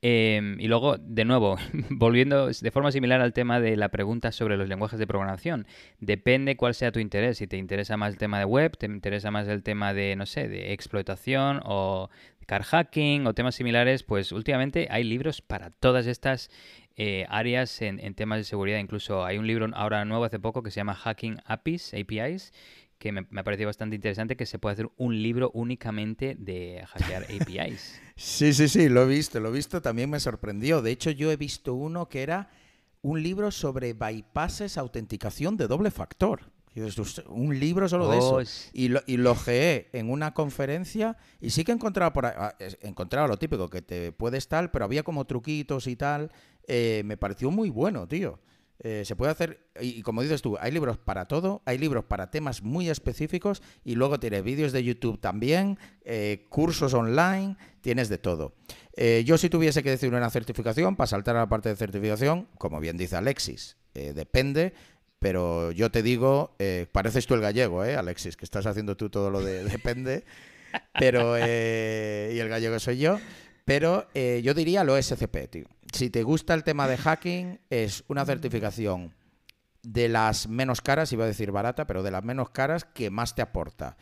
B: Em, y luego, de nuevo, (laughs) volviendo de forma similar al tema de la pregunta sobre los lenguajes de programación, depende cuál sea tu interés. Si te interesa más el tema de web, te interesa más el tema de, no sé, de explotación o car hacking o temas similares, pues últimamente hay libros para todas estas eh, áreas en, temas de seguridad. Incluso hay un libro ahora nuevo hace poco que se llama Hacking APIs, APIs que me, me ha parecido bastante interesante que se puede hacer un libro únicamente de hackear APIs.
A: (laughs) sí, sí, sí, lo he visto, lo he visto, también me sorprendió. De hecho, yo he visto uno que era un libro sobre bypasses autenticación de doble factor un libro solo de eso. Oh, y lo, y geé en una conferencia y sí que encontraba por lo típico, que te puedes tal, pero había como truquitos y tal. Eh, me pareció muy bueno, tío. Eh, se puede hacer, y, como dices tú, hay libros para todo, hay libros para temas muy específicos y luego tienes vídeos de YouTube también, eh, cursos online, tienes de todo. yo si tuviese que decir una certificación, para saltar a la parte de certificación, como bien dice Alexis, depende, pero yo te digo, eh, pareces tú el gallego, eh, Alexis? Que estás haciendo tú todo lo de (laughs) depende. Pero, eh, y el gallego soy yo. Pero yo diría lo SCP, tío. Si te gusta el tema de hacking, es una certificación de las menos caras, iba a decir barata, pero de las menos caras que más te aporta.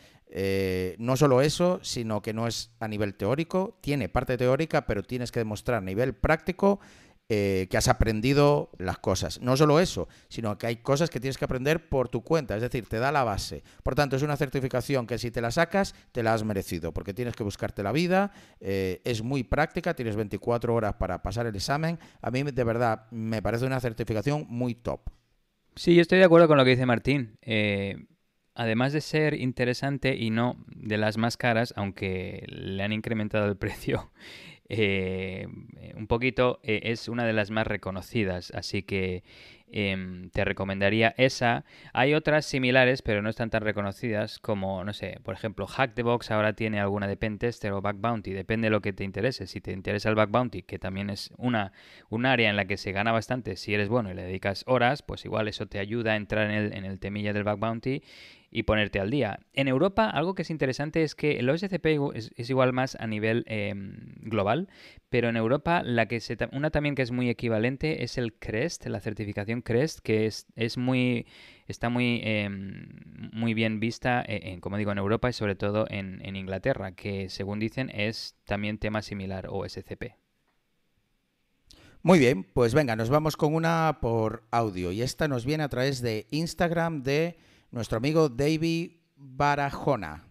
A: no solo eso, sino que no es a nivel teórico, tiene parte teórica, pero tienes que demostrar a nivel práctico eh, que has aprendido las cosas. No solo eso, sino que hay cosas que tienes que aprender por tu cuenta, es decir, te da la base. Por tanto, es una certificación que si te la sacas, te la has merecido, porque tienes que buscarte la vida, eh, es muy práctica, tienes
B: 24 horas para pasar el examen. A mí, de verdad, me parece una certificación muy top. Sí, yo estoy de acuerdo con lo que dice Martín. Eh, además de ser interesante y no de las más caras, aunque le han incrementado el (laughs) precio eh, eh, un poquito, eh, es una de las más reconocidas, así que em, te recomendaría esa. Hay otras similares, pero no están tan reconocidas como, no sé, por ejemplo, Hack the Box ahora tiene alguna de Pentester o Back Bounty, depende de lo que te interese. Si te interesa el Back Bounty, que también es una, un área en la que se gana bastante si eres bueno y le dedicas horas, pues igual eso te ayuda a entrar en el, en el temilla del Back Bounty y ponerte al día. En Europa, algo que es interesante es que el OSCP es, igual más a nivel em, global, pero en Europa la que se, una también que es muy equivalente es el CREST, la certificación CREST, que es, es muy, está muy, em, muy bien vista, e, en, como digo, en Europa y sobre todo en, en Inglaterra, que según dicen es también tema similar OSCP.
A: Muy bien, pues venga, nos vamos con una por audio y esta nos viene a través de Instagram de nuestro amigo David Barajona.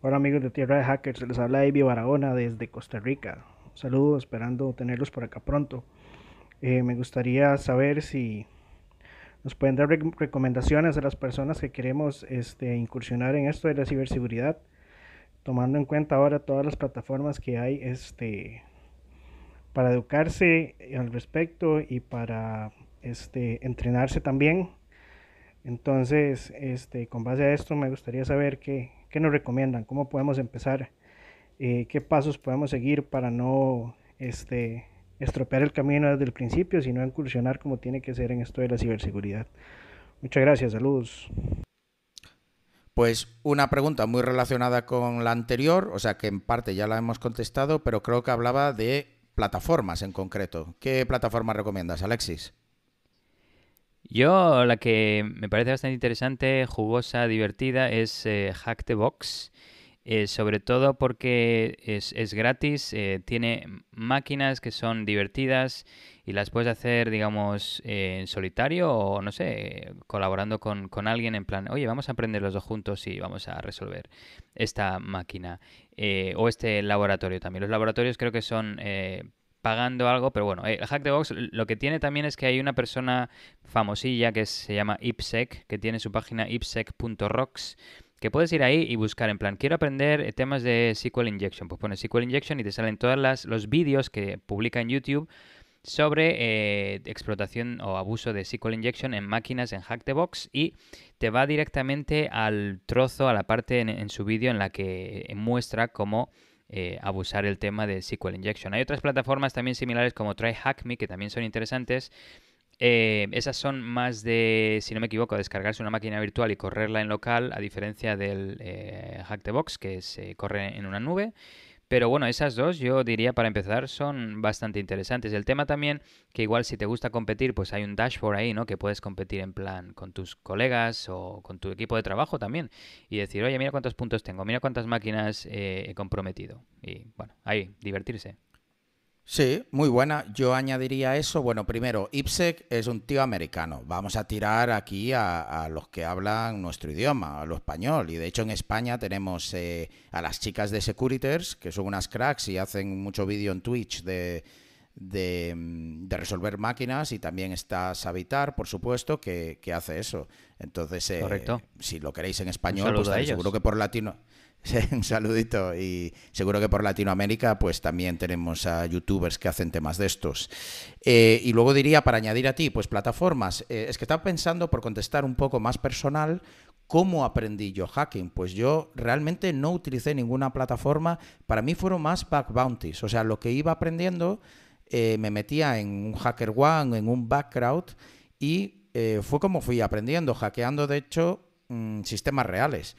C: Hola amigos de Tierra de Hackers, les habla David Barajona desde Costa Rica. Un saludo, esperando tenerlos por acá pronto. Eh, me gustaría saber si nos pueden dar recomendaciones a las personas que queremos este, incursionar en esto de la ciberseguridad, tomando en cuenta ahora todas las plataformas que hay este, para educarse al respecto y para este, entrenarse también. Entonces, este, con base a esto, me gustaría saber qué, nos recomiendan, cómo podemos empezar, eh, qué pasos podemos seguir para no este, estropear el camino desde el principio, sino incursionar como tiene que ser en esto de la ciberseguridad. Muchas gracias, saludos.
A: Pues una pregunta muy relacionada con la anterior, o sea que en parte ya la hemos contestado, pero creo que hablaba de plataformas en concreto. ¿Qué plataforma recomiendas, Alexis?
B: Yo, la que me parece bastante interesante, jugosa, divertida, es eh, Hack the Box. Eh, sobre todo porque es, es gratis, eh, tiene máquinas que son divertidas y las puedes hacer, digamos, en solitario o, no sé, colaborando con, con, alguien en plan, oye, vamos a aprender los dos juntos y vamos a resolver esta máquina o este laboratorio también. Los laboratorios creo que son pagando algo, pero bueno, eh, el hack the box lo que tiene también es que hay una persona famosilla que se llama Ipsec, que tiene su página ipsec.rocks que puedes ir ahí y buscar en plan, quiero aprender eh, temas de SQL Injection. Pues pones SQL Injection y te salen todos los vídeos que publica en YouTube sobre eh, explotación o abuso de SQL Injection en máquinas en Hack the Box y te va directamente al trozo, a la parte en, en su vídeo en la que muestra cómo eh, abusar el tema de SQL Injection. Hay otras plataformas también similares como TryHackMe que también son interesantes. Eh, esas son más de, si no me equivoco, descargarse una máquina virtual y correrla en local, a diferencia del eh, Hack Box, que se corre en una nube. Pero bueno, esas dos yo diría para empezar son bastante interesantes. El tema también que igual si te gusta competir, pues hay un dashboard ahí, ¿no? Que puedes competir en plan con tus colegas o con tu equipo de trabajo también y decir, oye, mira cuántos puntos tengo, mira cuántas máquinas eh, he comprometido. Y bueno, ahí, divertirse.
A: Sí, muy buena. Yo añadiría eso. Bueno, primero, IPSEC es un tío americano. Vamos a tirar aquí a, los que hablan nuestro idioma, a lo español. Y de hecho en España tenemos eh, a las chicas de Securiters, que son unas cracks y hacen mucho vídeo en Twitch de, mm, resolver máquinas y también está Savitar, por supuesto, que, hace eso. Entonces, eh, si lo queréis en español, pues seguro que por latino. (laughs) un saludito. Y seguro que por Latinoamérica, pues también tenemos a youtubers que hacen temas de estos. Eh, y luego diría, para añadir a ti, pues plataformas. Eh, es que estaba pensando, por contestar un poco más personal, ¿Cómo aprendí yo hacking? Pues yo realmente no utilicé ninguna plataforma. Para mí fueron más backbounties bounties. O sea, lo que iba aprendiendo eh, me metía en un Hacker One, en un background y fue como fui aprendiendo, hackeando de hecho mm, sistemas reales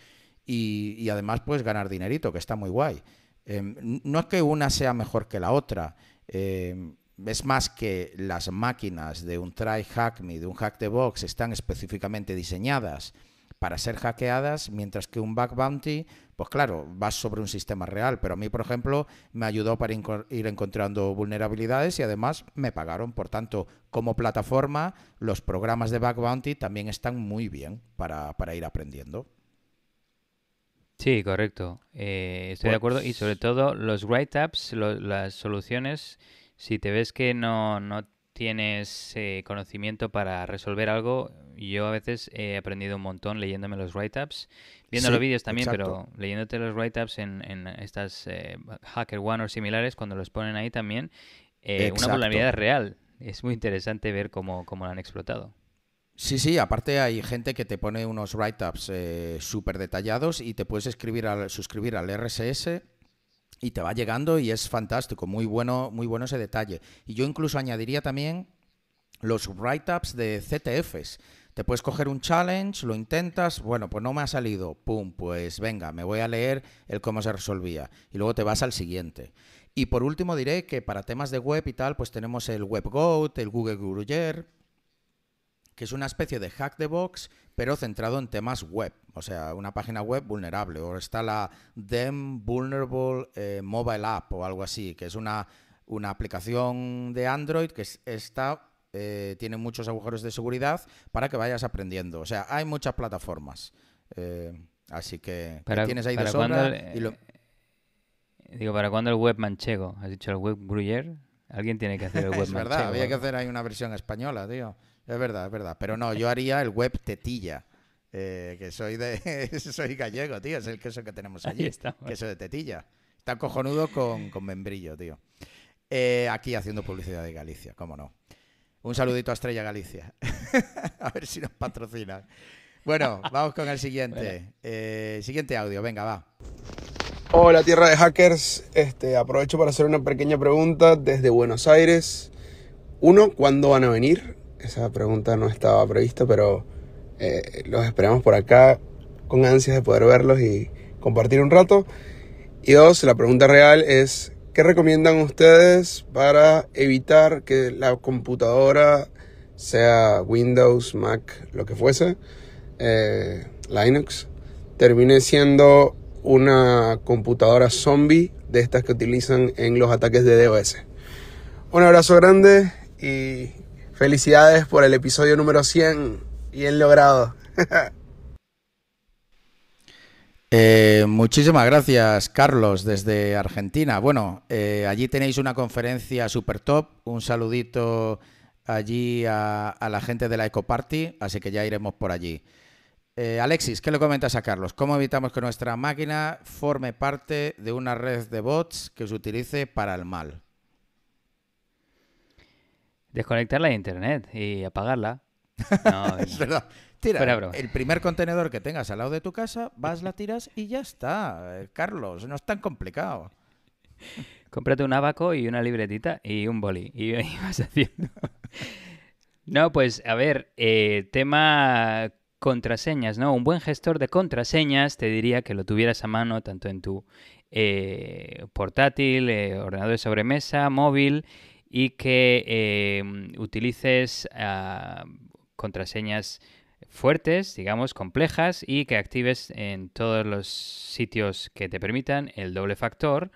A: y, además puedes ganar dinerito, que está muy guay. Em, no es que una sea mejor que la otra. Em, es más que las máquinas de un try hack me, de un hack the box, están específicamente diseñadas para ser hackeadas, mientras que un bug bounty, pues claro, va sobre un sistema real. Pero a mí, por ejemplo, me ayudó para ir encontrando vulnerabilidades y además me pagaron. Por tanto, como plataforma, los programas de bug bounty también están muy bien para, para ir aprendiendo.
B: Sí, correcto. Eh, estoy de pues acuerdo. Y sobre todo los write-ups, las soluciones, si te ves que no, no tienes eh, conocimiento para resolver algo, yo a veces he aprendido un montón leyéndome los write-ups, viendo los vídeos también, pero leyéndote los write-ups en, en, estas eh, Hacker One o similares, cuando los ponen ahí también, eh, una vulnerabilidad real. Es muy interesante ver cómo, cómo lo han explotado.
A: Sí, sí, aparte hay gente que te pone unos write-ups eh, súper detallados y te puedes escribir al, suscribir al RSS y te va llegando y es fantástico, muy bueno, muy bueno ese detalle. Y yo incluso añadiría también los write-ups de CTFs. Te puedes coger un challenge, lo intentas, bueno, pues no me ha salido, pum, pues venga, me voy a leer el cómo se resolvía y luego te vas al siguiente. Y por último diré que para temas de web y tal, pues tenemos el WebGoat, el Google Guruger que es una especie de hack de box, pero centrado en temas web, o sea, una página web vulnerable. O está la Dem Vulnerable eh, Mobile App o algo así, que es una, una aplicación de Android que está, eh, tiene muchos agujeros de seguridad para que vayas aprendiendo. O sea, hay muchas plataformas. Eh, así que, tienes ahí de sobra
B: Digo, ¿para cuándo el web manchego? ¿Has dicho el web gruyer? Alguien tiene que hacer el (laughs) web manchego. Es verdad, había que hacer
A: ahí una versión española, tío. Es verdad, es verdad. Pero no, yo haría el web tetilla. Eh, que soy de (laughs) soy gallego, tío. Es el queso que tenemos allí. queso de tetilla. Está cojonudo con, con membrillo, tío. Eh, aquí haciendo publicidad de Galicia, cómo no. Un saludito a Estrella Galicia. (laughs) a ver si nos patrocina. Bueno, (laughs) vamos con el siguiente. Eh, siguiente audio, venga, va. Hola, tierra de hackers. Este, aprovecho para hacer una pequeña pregunta desde Buenos Aires. Uno, ¿cuándo van a venir? Esa pregunta no estaba prevista, pero eh, los esperamos por acá con ansias de poder verlos y compartir un rato. Y dos, la pregunta real es, ¿qué recomiendan ustedes para evitar que la computadora, sea Windows, Mac, lo que fuese, eh, Linux, termine siendo una computadora zombie de estas que utilizan en los ataques de DOS? Un abrazo grande y Felicidades por el episodio número 100. Bien logrado. (laughs) Eh, muchísimas gracias, Carlos, desde Argentina. Bueno, eh, allí tenéis una conferencia super top. Un saludito allí a, la gente de la Ecoparty, así que ya iremos por allí. Eh, Alexis, ¿qué le comentas a Carlos? ¿Cómo evitamos que nuestra máquina forme parte de una red de bots que se utilice para el mal? Desconectarla de internet y apagarla. (laughs) No, es verdad. Tira el primer contenedor que tengas al lado de tu casa, vas, la tiras y ya está. Eh, Carlos, no es tan complicado.
B: (laughs) Cómprate un abaco y una libretita y un boli. Y, (laughs) vas haciendo. No, pues a ver, eh, tema contraseñas, ¿no? Un buen gestor de contraseñas te diría que lo tuvieras a mano tanto en tu eh, portátil, ordenador de sobremesa, móvil y que em, utilices ah, contraseñas fuertes, digamos, complejas y que actives en todos los sitios que te permitan el doble factor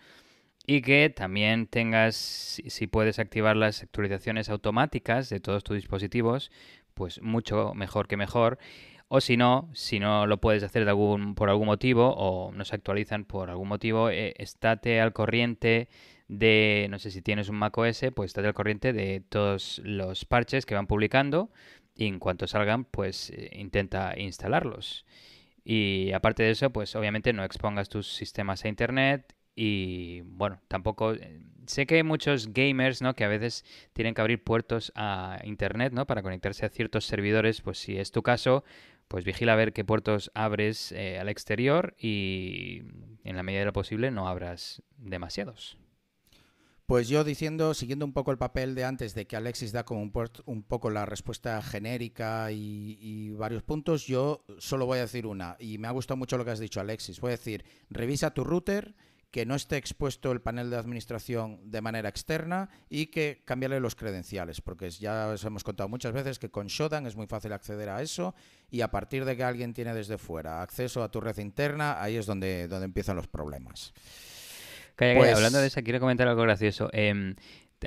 B: y que también tengas, si puedes activar las actualizaciones automáticas de todos tus dispositivos, pues mucho mejor que mejor. O si no, si no lo puedes hacer por algún motivo o no se actualizan por algún motivo, eh, estate al corriente de, no sé si tienes un macOS, pues estate al corriente de todos los parches que van publicando y en cuanto salgan, pues eh, intenta instalarlos. Y aparte de eso, pues obviamente no expongas tus sistemas a Internet y bueno, tampoco... Eh, sé que hay muchos gamers, ¿no? Que a veces tienen que abrir puertos a Internet, ¿no? Para conectarse a ciertos servidores, pues si es tu caso, pues vigila a ver qué puertos abres eh, al exterior y en la medida de lo posible no abras demasiados.
A: Pues yo diciendo, siguiendo un poco el papel de antes, de que Alexis da como un, poco la respuesta genérica y, varios puntos, yo solo voy a decir una, y me ha gustado mucho lo que has dicho, Alexis. Voy a decir, revisa tu router, que no esté expuesto el panel de administración de manera externa y que cambiarle los credenciales, porque ya os hemos contado muchas veces que con Shodan es muy fácil acceder a eso y a partir de que alguien tiene desde fuera acceso a tu red interna, ahí es donde, donde empiezan los problemas.
B: Hablando de pues eso, quiero comentar algo gracioso. Em,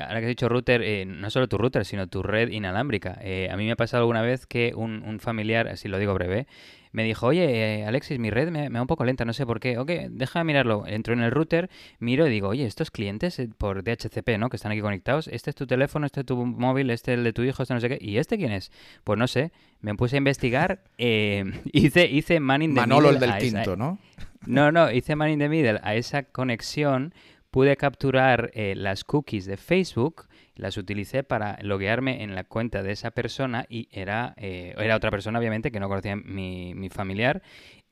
B: ahora que has dicho router, eh, no solo tu router, sino tu red inalámbrica. Eh, a mí me ha pasado alguna vez que un, familiar, así lo digo breve, me dijo, oye, eh, Alexis, mi red me, va un poco lenta, no sé por qué. Ok, deja de mirarlo. Entro en el router, miro y digo, oye, estos clientes por DHCP, ¿no? Que están aquí conectados. Este es tu teléfono, este es tu móvil, este es el de tu hijo, este no sé qué. ¿Y este quién es? Pues no sé. Me puse a investigar. Eh, (laughs) hice, hice man in the Manolo, el del tinto, ¿no? No, no, hice Man in the Middle. A esa conexión pude capturar eh, las cookies de Facebook, las utilicé para loguearme en la cuenta de esa persona y era, eh, era otra persona, obviamente, que no conocía mi, mi familiar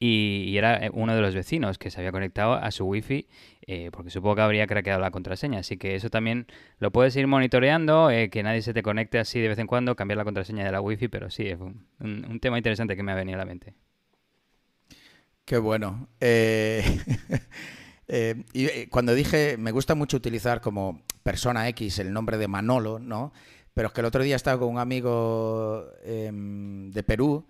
B: y, era eh, uno de los vecinos que se había conectado a su wifi eh, porque supongo que habría craqueado la contraseña. Así que eso también lo puedes ir monitoreando, que nadie se te conecte así de vez en cuando, cambiar la contraseña de la wifi, pero sí, es un tema interesante que me ha venido a la mente. Qué bueno. Eh,
A: (laughs) eh, y eh, cuando dije, me gusta mucho utilizar como persona X el nombre de Manolo, ¿no? Pero es que el otro día estaba con un amigo em, de Perú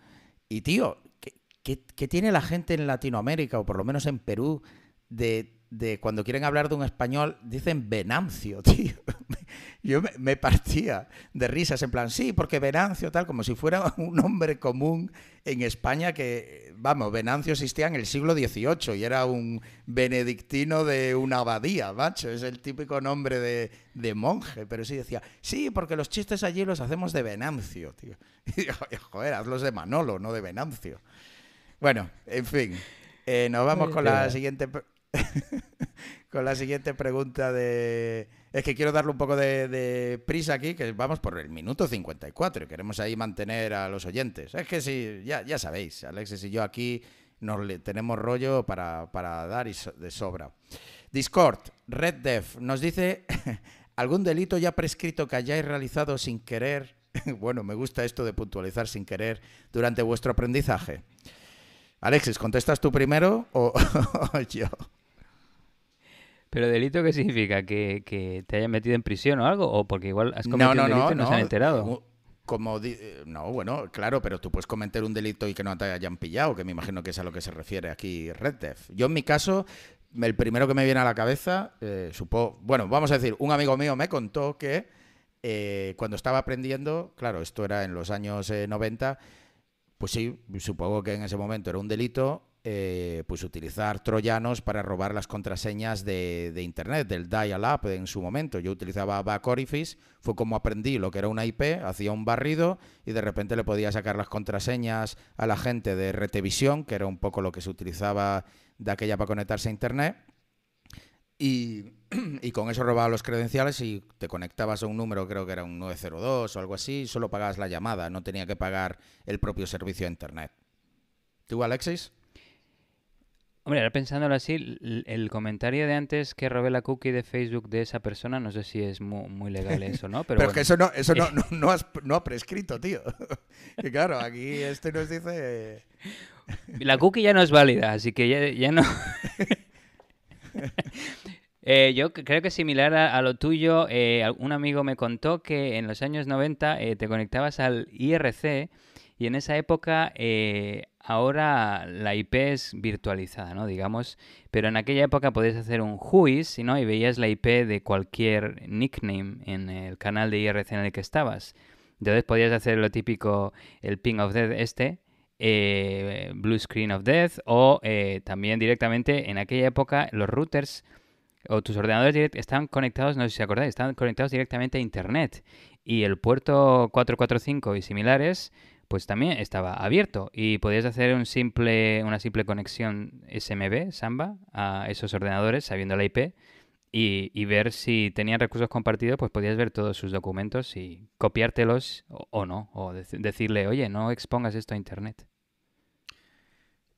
A: y, tío, ¿qué, tiene la gente en Latinoamérica, o por lo menos en Perú, de, de cuando quieren hablar de un español, dicen Venancio, (laughs) tío? yo me, partía de risas en plan, sí, porque Venancio tal, como si fuera (laughs) un hombre común en España que, vamos, Venancio existía en el siglo XVIII y era un benedictino de una abadía, macho, es el típico nombre de, monje, pero sí decía, sí, porque los chistes allí los hacemos de Venancio, tío. (laughs) Y yo, joder, hazlos de Manolo, no de Venancio. Bueno, en fin, eh, nos vamos con la siguiente... (laughs) con la siguiente pregunta de es que quiero darle un poco de, prisa aquí, que vamos por el minuto 54 y queremos ahí mantener a los oyentes. Es que sí, ya, ya sabéis, Alexis y yo aquí nos le, tenemos rollo para, dar y de sobra. Discord, Red Dev, nos dice (laughs) algún delito ya prescrito que hayáis realizado sin querer. (laughs) bueno, me gusta esto de puntualizar sin querer durante vuestro aprendizaje. Alexis, ¿contestas tú primero o (laughs) yo?
B: ¿Pero delito qué significa? ¿Que, te hayan metido en prisión o algo? ¿O porque igual has cometido no, un delito y no, se han
A: enterado? Como, eh, no, bueno, claro, pero tú puedes cometer un delito y que no te hayan pillado, que me imagino que es a lo que se refiere aquí Red Def. Yo en mi caso, el primero que me viene a la cabeza, eh, supo, bueno, vamos a decir, un amigo mío me contó que eh, cuando estaba aprendiendo, claro, esto era en los años 90, eh, pues sí, supongo que en ese momento era un delito eh, pues utilizar troyanos para robar las contraseñas de, Internet, del dial-up en su momento. Yo utilizaba Backorifice, fue como aprendí lo que era una IP, hacía un barrido y de repente le podía sacar las contraseñas a la gente de Retevisión, que era un poco lo que se utilizaba de aquella para conectarse a Internet. Y, (clears throat) con eso robaba los credenciales y te conectabas a un número, creo que era un 902 o algo así, solo pagabas la llamada, no tenía que pagar el
B: propio servicio de Internet. ¿Tú, Alexis? Hombre, ahora pensándolo así, el, comentario de antes que robé la cookie de Facebook de esa persona, no sé si es muy, legal (laughs) eso, ¿no? Pero, que eso no, eso no,
A: (laughs) ha prescrito, tío. (laughs) que claro, aquí este nos dice.
B: La cookie ya no es válida, así que ya, no. Eh, yo creo que similar a, lo tuyo, eh, un amigo me contó que en los años 90 eh, te conectabas al IRC y en esa época ahora la IP es virtualizada, ¿no? Digamos, pero en aquella época podías hacer un juiz, ¿no? Y veías la IP de cualquier nickname en el canal de IRC en el que estabas. Entonces podías hacer lo típico, el ping of death este, eh, blue screen of death, o eh, también directamente en aquella época los routers o tus ordenadores direct están conectados, no sé si acordáis, están conectados directamente a Internet. Y el puerto 445 y similares pues también estaba abierto y podías hacer un simple, una simple conexión SMB, Samba, a esos ordenadores sabiendo la IP y, ver si tenían recursos compartidos, pues podías ver todos sus documentos y copiártelos o, no, o decirle, oye, no expongas esto a Internet.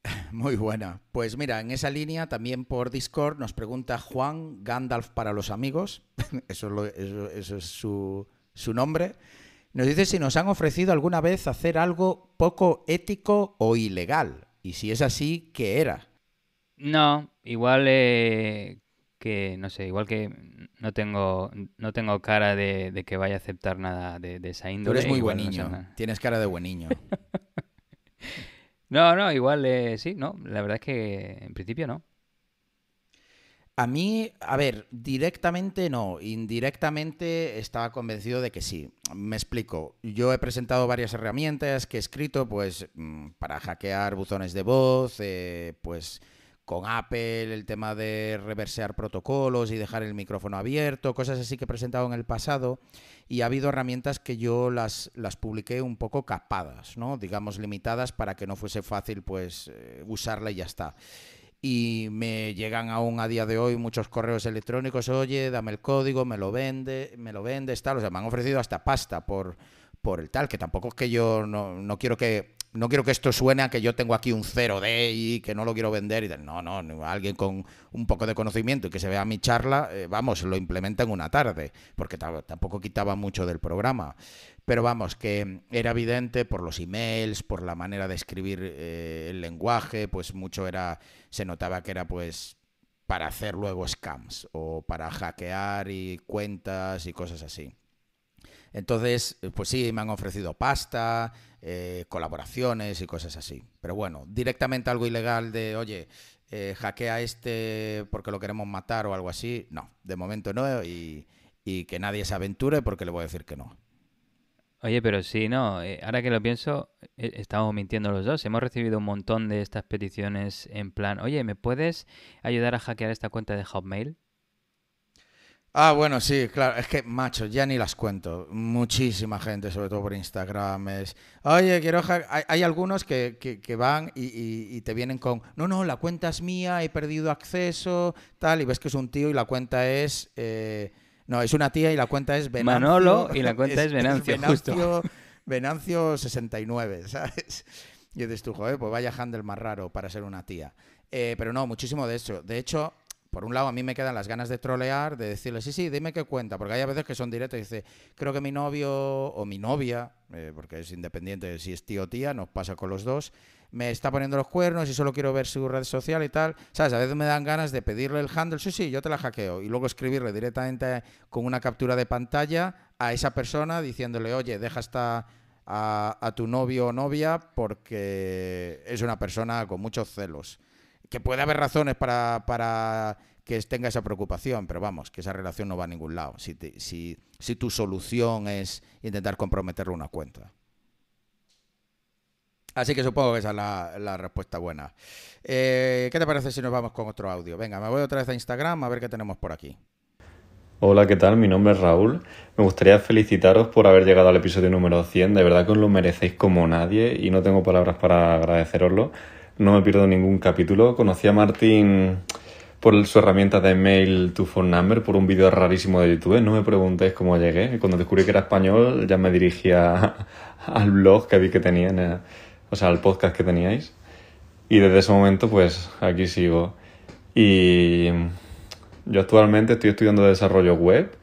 B: (laughs) Muy buena.
A: Pues mira, en esa línea también por Discord nos pregunta Juan Gandalf para los amigos, (laughs) eso es, eso es su, su nombre. Nos dice si nos han ofrecido alguna vez hacer algo poco ético o ilegal. Y si es así, ¿qué era?
B: No, igual eh, que, no sé, igual que no tengo, no tengo cara de, que vaya a aceptar nada de, esa índole. Tú eres muy buen niño, tienes cara de buen niño. (laughs) no, no, igual eh, sí, no, la verdad es que en principio no.
A: A mí, a ver, directamente no, indirectamente estaba convencido de que sí. Me explico. Yo he presentado varias herramientas que he escrito, pues, mm, para hackear buzones de voz, eh, pues, con Apple, el tema de reversear protocolos y dejar el micrófono abierto, cosas así que he presentado en el pasado. Y ha habido herramientas que yo las, las publiqué un poco capadas, ¿no? Digamos, limitadas para que no fuese fácil, pues, eh, usarla y ya está y me llegan aún a día de hoy muchos correos electrónicos, oye, dame el código, me lo vende, me lo vende, está o sea, me han ofrecido hasta pasta por, por el tal, que tampoco es que yo no quiero que no quiero que esto suene a que yo tengo aquí un cero d y que no lo quiero vender. Y no, no, alguien con un poco de conocimiento y que se vea mi charla, eh, vamos, lo implementa en una tarde, porque tampoco quitaba mucho del programa. Pero vamos, que era evidente por los emails, por la manera de escribir eh, el lenguaje, pues mucho era, se notaba que era pues para hacer luego scams o para hackear y cuentas y cosas así. Entonces, eh, pues sí, me han ofrecido pasta, eh, colaboraciones y cosas así. Pero bueno, directamente algo ilegal de, oye, eh, hackea este porque lo queremos matar o algo así, no, de momento no y, y que nadie se
B: aventure porque le voy a decir que no. Oye, pero sí, no, ahora que lo pienso, estamos mintiendo los dos. Hemos recibido un montón de estas peticiones en plan, oye, ¿me puedes ayudar a hackear esta cuenta de Hotmail? Ah, bueno, sí, claro. Es que, macho,
A: ya ni las cuento. Muchísima gente, sobre todo por Instagram, es... Oye, quiero... Hay, algunos que, van y, y, te vienen con... No, no, la cuenta es mía, he perdido acceso, tal. Y ves que es un tío y la cuenta es... Eh, no, es una tía y la cuenta es Venancio. Manolo y la (laughs) cuenta es, Venancio, Venancio, 69, (laughs) (laughs) ¿sabes? Y dices tú, joder, pues vaya handle más raro para ser una tía. Eh, pero no, muchísimo de eso. De hecho, por un lado, a mí me quedan las ganas de trolear, de decirle, sí, sí, dime qué cuenta, porque hay a veces que son directos y dice, creo que mi novio o mi novia, eh, porque es independiente de si es tío o tía, nos pasa con los dos, me está poniendo los cuernos y solo quiero ver su red social y tal. ¿Sabes? A veces me dan ganas de pedirle el handle, sí, sí, yo te la hackeo, y luego escribirle directamente con una captura de pantalla a esa persona diciéndole, oye, deja a, tu novio o novia porque es una persona con muchos celos que puede haber razones para, para que tenga esa preocupación, pero vamos, que esa relación no va a ningún lado. Si, si, si tu solución es intentar comprometerle una cuenta. Así que supongo que esa es la, respuesta buena. Eh, ¿Qué te parece si nos vamos con otro audio? Venga, me voy otra vez a Instagram a ver qué tenemos por aquí.
D: Hola, ¿qué tal? Mi nombre es Raúl. Me gustaría felicitaros por haber llegado al episodio número 100. De verdad que os lo merecéis como nadie y no tengo palabras para agradeceroslo no me pierdo ningún capítulo. Conocí a Martín por su herramienta de mail to phone number, por un vídeo rarísimo de YouTube. No me preguntéis cómo llegué. Cuando descubrí que era español ya me dirigía (laughs) al blog que vi que tenían, o sea, al podcast que teníais. Y desde ese momento pues aquí sigo. Y yo actualmente estoy estudiando desarrollo web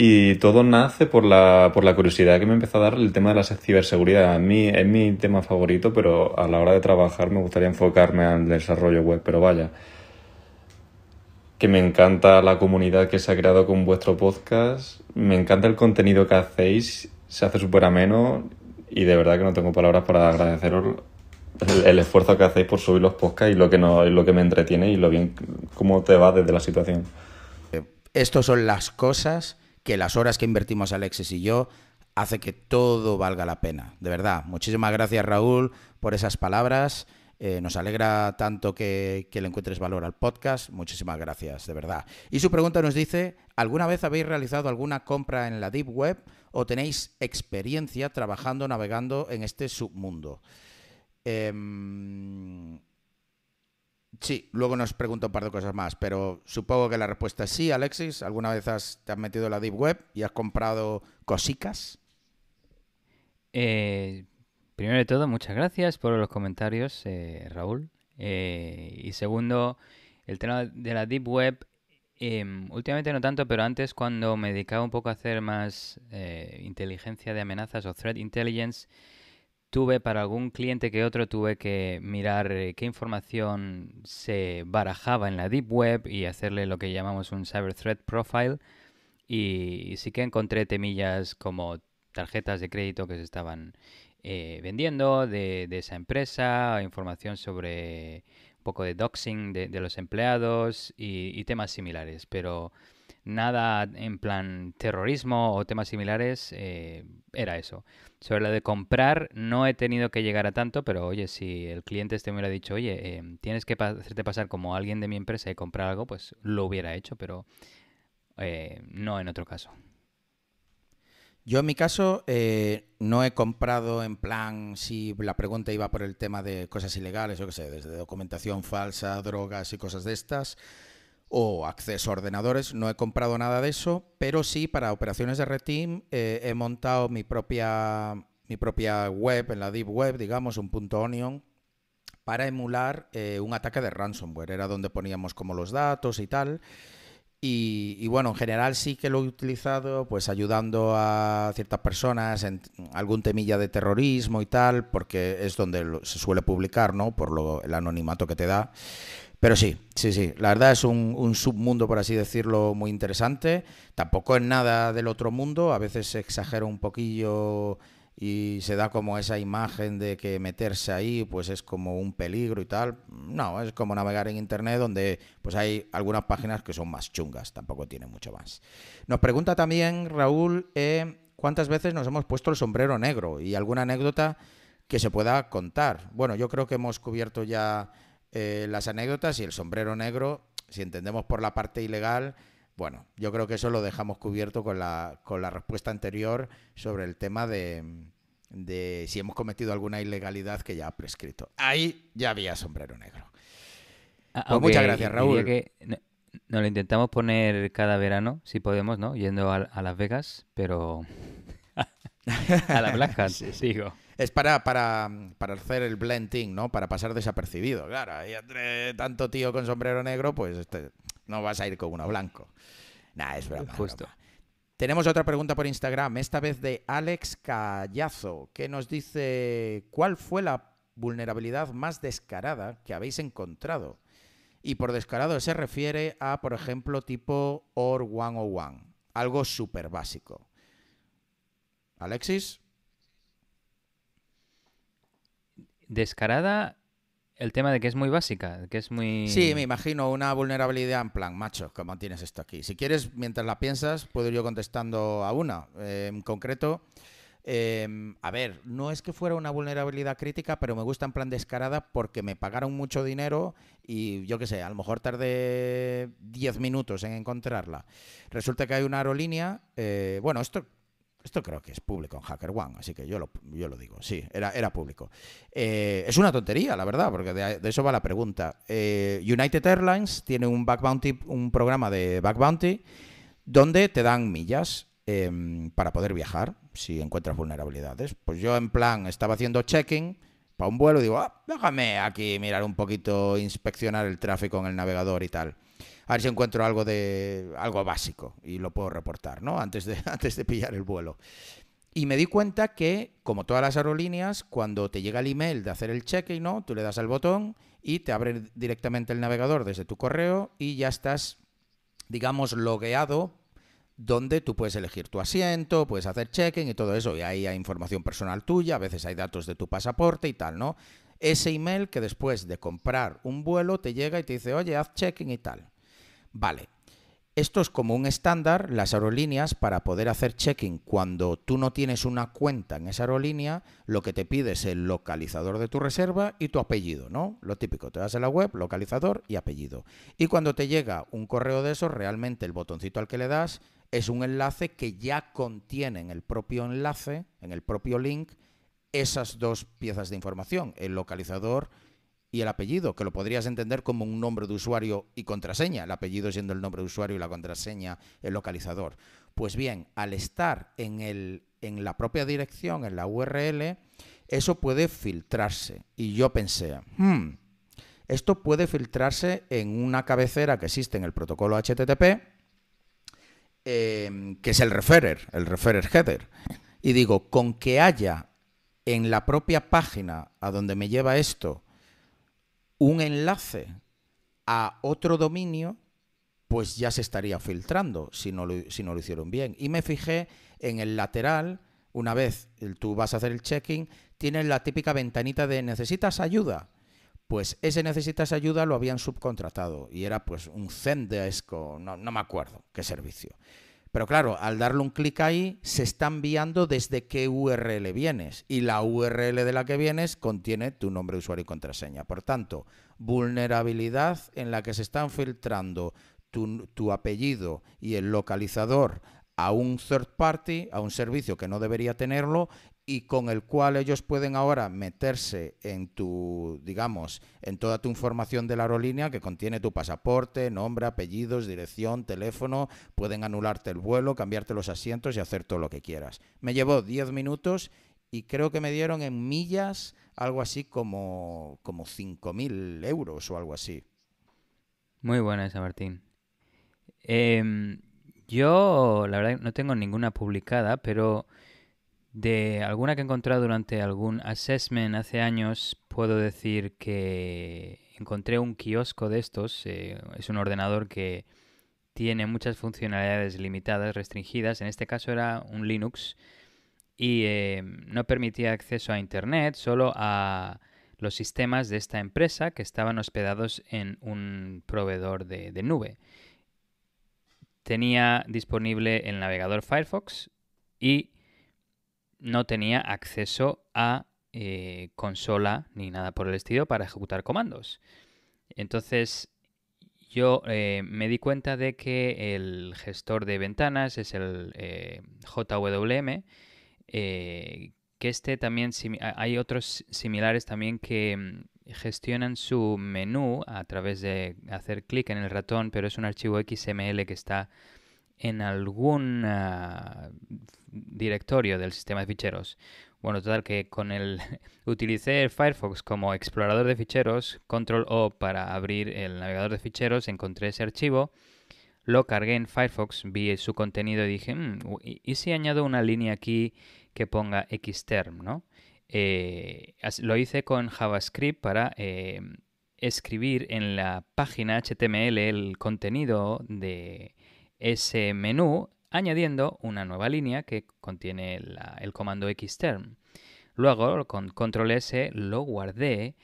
D: y todo nace por la, por la curiosidad que me empezó a dar el tema de la ciberseguridad. A mí es mi tema favorito, pero a la hora de trabajar me gustaría enfocarme al desarrollo web, pero vaya. Que me encanta la comunidad que se ha creado con vuestro podcast, me encanta el contenido que hacéis, se hace súper ameno y de verdad que no tengo palabras para agradeceros el, esfuerzo que hacéis por subir los podcasts y lo que, no, lo que me entretiene y lo bien cómo te va desde la situación.
A: Estos son las cosas que las horas que invertimos Alexis y yo hace que todo valga la pena. De verdad, muchísimas gracias Raúl por esas palabras. Eh, nos alegra tanto que, que, le encuentres valor al podcast. Muchísimas gracias, de verdad. Y su pregunta nos dice, ¿alguna vez habéis realizado alguna compra en la Deep Web o tenéis experiencia trabajando, navegando en este submundo? Em, Sí, luego nos pregunto un par de cosas más, pero supongo que la respuesta es sí, Alexis. ¿Alguna vez has, te has metido en la Deep Web y has comprado cosicas?
B: Eh, primero de todo, muchas gracias por los comentarios, eh, Raúl. Eh, y segundo, el tema de la Deep Web, em, últimamente no tanto, pero antes cuando me dedicaba un poco a hacer más inteligencia de amenazas o threat intelligence, tuve para algún cliente que otro tuve que mirar eh, qué información se barajaba en la deep web y hacerle lo que llamamos un cyber threat profile y sí que encontré temillas como tarjetas de crédito que se estaban eh, vendiendo de, esa empresa, información sobre un poco de doxing de, los empleados y, y temas similares, pero nada en plan terrorismo o temas similares, eh, era eso. Sobre la de comprar, no he tenido que llegar a tanto, pero oye, si el cliente este me hubiera dicho, oye, eh, tienes que hacerte pasar como alguien de mi empresa y comprar algo, pues lo hubiera hecho, pero eh, no en otro caso.
A: Yo en mi caso no he comprado en plan si la pregunta iba por el tema de cosas ilegales, yo qué sé, desde documentación falsa, drogas y cosas de estas o acceso a ordenadores. No he comprado nada de eso, pero sí para operaciones de Reteam eh, he montado mi propia, mi propia web, en la Deep Web, digamos, un punto Onion, para emular eh, un ataque de ransomware. Era donde poníamos como los datos y tal. Y, bueno, en general sí que lo he utilizado, pues ayudando a ciertas personas en algún temilla de terrorismo y tal, porque es donde se suele publicar, ¿no? Por lo, el anonimato que te da. Pero sí, sí, sí. La verdad es un, submundo, por así decirlo, muy interesante. Tampoco es nada del otro mundo. A veces se exagera un poquillo y se da como esa imagen de que meterse ahí pues es como un peligro y tal. No, es como navegar en internet donde pues hay algunas páginas que son más chungas, tampoco tiene mucho más. Nos pregunta también Raúl eh, cuántas veces nos hemos puesto el sombrero negro y alguna anécdota que se pueda contar. Bueno, yo creo que hemos cubierto ya eh, las anécdotas y el sombrero negro, si entendemos por la parte ilegal, bueno, yo creo que eso lo dejamos cubierto con la, con la respuesta anterior sobre el tema de, si hemos cometido alguna ilegalidad que ya ha prescrito. Ahí ya había sombrero negro. Ah, pues muchas gracias, Raúl. Que
B: no, lo intentamos poner cada verano, si podemos, ¿no? Yendo a, Las Vegas, pero (laughs) a la Blanca,
A: sigo. (laughs) Es para, hacer el blending, ¿no? Para pasar desapercibido. Claro, ahí entre tanto tío con sombrero negro, pues este, no vas a ir con uno blanco. Nada, es verdad. Justo. Tenemos otra pregunta por Instagram, esta vez de Alex Callazo, que nos dice, ¿cuál fue la vulnerabilidad más descarada que habéis encontrado? Y por descarado se refiere a, por ejemplo, tipo OR 101, algo súper básico.
B: Alexis. descarada el tema de que es muy básica, que es muy... Sí, me
A: imagino una vulnerabilidad en plan, macho, ¿cómo tienes esto aquí? Si quieres, mientras la piensas, puedo ir yo contestando a una. Eh, en concreto, em, a ver, no es que fuera una vulnerabilidad crítica, pero me gusta en plan descarada porque me pagaron mucho dinero y yo qué sé, a lo mejor tardé 10 minutos en encontrarla. Resulta que hay una aerolínea, eh, bueno, esto esto creo que es público en HackerOne, así que yo lo, yo lo digo, sí, era, era público. Eh, es una tontería, la verdad, porque de, eso va la pregunta. Eh, United Airlines tiene un, back un programa de back bounty donde te dan millas em, para poder viajar si encuentras vulnerabilidades. Pues yo en plan estaba haciendo checking para un vuelo y digo, ah, déjame aquí mirar un poquito, inspeccionar el tráfico en el navegador y tal a ver si encuentro algo de algo básico y lo puedo reportar, ¿no? Antes de, (laughs) antes de pillar el vuelo. Y me di cuenta que, como todas las aerolíneas, cuando te llega el email de hacer el check-in, ¿no? tú le das al botón y te abre directamente el navegador desde tu correo y ya estás, digamos, logueado donde tú puedes elegir tu asiento, puedes hacer check-in y todo eso. Y ahí hay información personal tuya, a veces hay datos de tu pasaporte y tal, ¿no? Ese email que después de comprar un vuelo te llega y te dice, oye, haz check-in y tal. Vale, esto es como un estándar, las aerolíneas, para poder hacer check-in. cuando tú no tienes una cuenta en esa aerolínea, lo que te pide es el localizador de tu reserva y tu apellido, ¿no? Lo típico, te das a la web, localizador y apellido. Y cuando te llega un correo de esos, realmente el botoncito al que le das es un enlace que ya contiene en el propio enlace, en el propio link, esas dos piezas de información, el localizador y el apellido, que lo podrías entender como un nombre de usuario y contraseña, el apellido siendo el nombre de usuario y la contraseña el localizador. Pues bien, al estar en, el, en la propia dirección, en la URL, eso puede filtrarse. Y yo pensé, hmm, esto puede filtrarse en una cabecera que existe en el protocolo HTTP, em, que es el referer, el referer header. Y digo, con que haya en la propia página a donde me lleva esto, un enlace a otro dominio, pues ya se estaría filtrando si no lo, si no lo hicieron bien. Y me fijé en el lateral, una vez tú vas a hacer el checking, tienes la típica ventanita de necesitas ayuda. Pues ese necesitas ayuda lo habían subcontratado y era pues un Zendesk no me acuerdo qué servicio. Pero claro, al darle un clic ahí, se está enviando desde qué URL vienes. Y la URL de la que vienes contiene tu nombre, usuario y contraseña. Por tanto, vulnerabilidad en la que se están filtrando tu, tu apellido y el localizador a un third party, a un servicio que no debería tenerlo, y con el cual ellos pueden ahora meterse en tu, digamos, en toda tu información de la aerolínea que contiene tu pasaporte, nombre, apellidos, dirección, teléfono, pueden anularte el vuelo, cambiarte los asientos y hacer todo lo que quieras. Me llevó 10 minutos y creo que me dieron en millas algo así como, como 5.000 euros o algo así.
B: Muy buena esa, Martín. Em, yo, la verdad, no tengo ninguna publicada, pero de alguna que he encontrado durante algún assessment hace años, puedo decir que encontré un kiosco de estos. Eh, es un ordenador que tiene muchas funcionalidades limitadas, restringidas. En este caso era un Linux y eh, no permitía acceso a Internet, solo a los sistemas de esta empresa que estaban hospedados en un proveedor de, de nube. Tenía disponible el navegador Firefox y no tenía acceso a eh, consola ni nada por el estilo para ejecutar comandos. Entonces yo eh, me di cuenta de que el gestor de ventanas es el eh, JWM, que este también hay otros similares también que mm, gestionan su menú a través de hacer clic en el ratón, pero es un archivo XML que está en alguna directorio del sistema de ficheros. Bueno, total que con el (laughs) utilicé Firefox como explorador de ficheros, control O para abrir el navegador de ficheros, encontré ese archivo, lo cargué en Firefox, vi su contenido y dije, mm, ¿y si añado una línea aquí que ponga xterm, no? Eh, lo hice con JavaScript para eh, escribir en la página HTML el contenido de ese menú añadiendo una nueva línea que contiene el comando xterm. Luego, con control S, lo guardé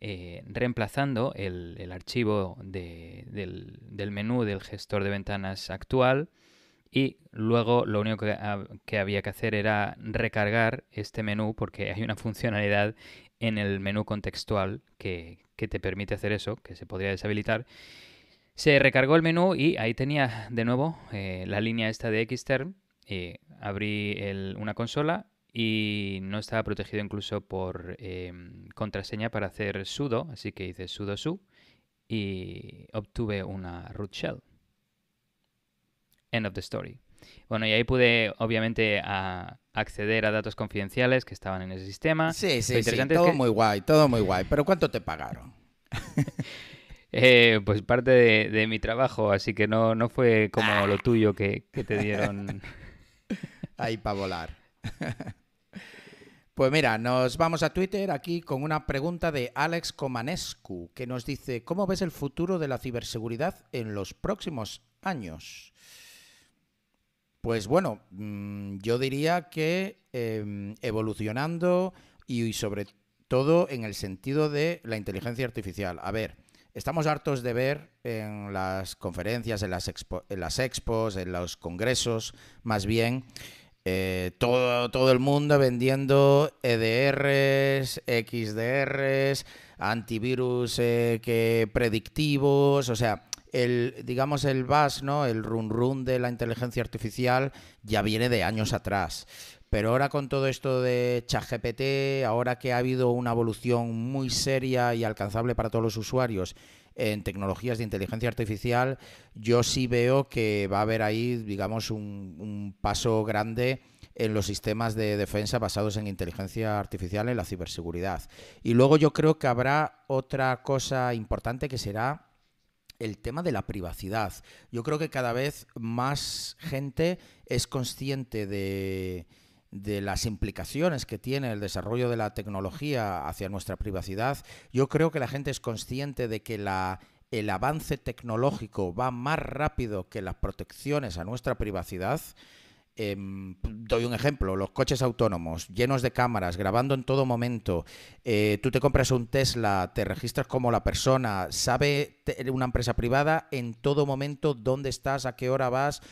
B: eh, reemplazando el, archivo del, menú del gestor de ventanas actual y luego lo único que, había que hacer era recargar este menú porque hay una (laughs) funcionalidad en el menú contextual que te permite hacer eso, que se podría deshabilitar se recargó el menú y ahí tenía de nuevo eh, la línea esta de Xterm. Eh, abrí una consola y no estaba protegido incluso por em, contraseña para hacer sudo, así que hice sudo su y obtuve una root shell. End of the story. Bueno, y ahí pude, obviamente, acceder a datos confidenciales que estaban en el sistema. Sí, sí, sí. Todo muy guay,
A: todo muy guay. Pero ¿cuánto te pagaron?
B: (laughs) Eh, pues parte de, mi trabajo, así que no, fue como ah. lo tuyo que, te dieron.
A: (laughs) Ahí para volar. (laughs) Pues mira, nos vamos a Twitter aquí con una pregunta de Alex Comanescu, que nos dice, ¿cómo ves el futuro de la ciberseguridad en los próximos años? Pues bueno, mm, yo diría que em, evolucionando y sobre todo en el sentido de la inteligencia artificial. A ver, Estamos hartos de ver en las conferencias, en las, las expos, en los congresos, más bien, eh, todo, todo el mundo vendiendo EDRs, XDRs, antivirus eh, que predictivos, o sea, el, digamos, el buzz, ¿no? El run run de la inteligencia artificial ya viene de años atrás. Pero ahora con todo esto de ChatGPT, ahora que ha habido una evolución muy seria y alcanzable para todos los usuarios en tecnologías de inteligencia artificial, yo sí veo que va a haber ahí, digamos, un, un paso grande en los sistemas de defensa basados en inteligencia artificial en la ciberseguridad. Y luego yo creo que habrá otra cosa importante que será el tema de la privacidad. Yo creo que cada vez más gente es consciente de, de las implicaciones que tiene el desarrollo de la tecnología hacia nuestra privacidad, yo creo que la gente es consciente de que el avance tecnológico va más rápido que las protecciones a nuestra privacidad. Em, doy un ejemplo, los coches autónomos llenos de cámaras, grabando en todo momento. Eh, tú te compras un Tesla, te registras como la persona, sabe una empresa privada en todo momento dónde estás, a qué hora vas,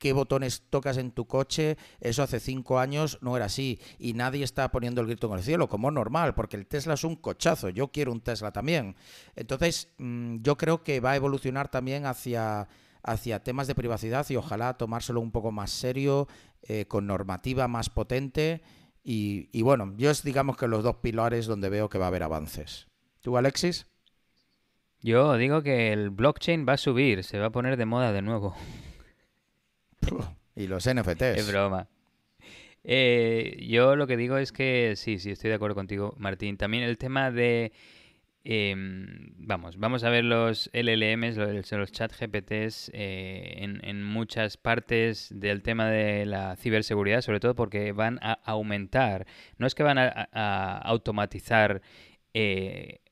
A: qué botones tocas en tu coche, eso hace cinco años no era así y nadie está poniendo el grito en el cielo, como normal, porque el Tesla es un cochazo, yo quiero un Tesla también. Entonces, mm, yo creo que va a evolucionar también hacia hacia temas de privacidad y ojalá tomárselo un poco más serio, eh, con normativa más potente. Y, y, bueno, yo es digamos que los dos pilares donde veo que va a haber
B: avances. ¿Tú, Alexis? Yo digo que el blockchain va a subir, se va a poner de moda de nuevo. Y los NFTs. Es broma. Eh, yo lo que digo es que sí, sí, estoy de acuerdo contigo, Martín. También el tema de. Em, vamos, vamos a ver los LLMs, los, chat GPTs eh, en, muchas partes del tema de la ciberseguridad, sobre todo porque van a aumentar. No es que van a, automatizar eh,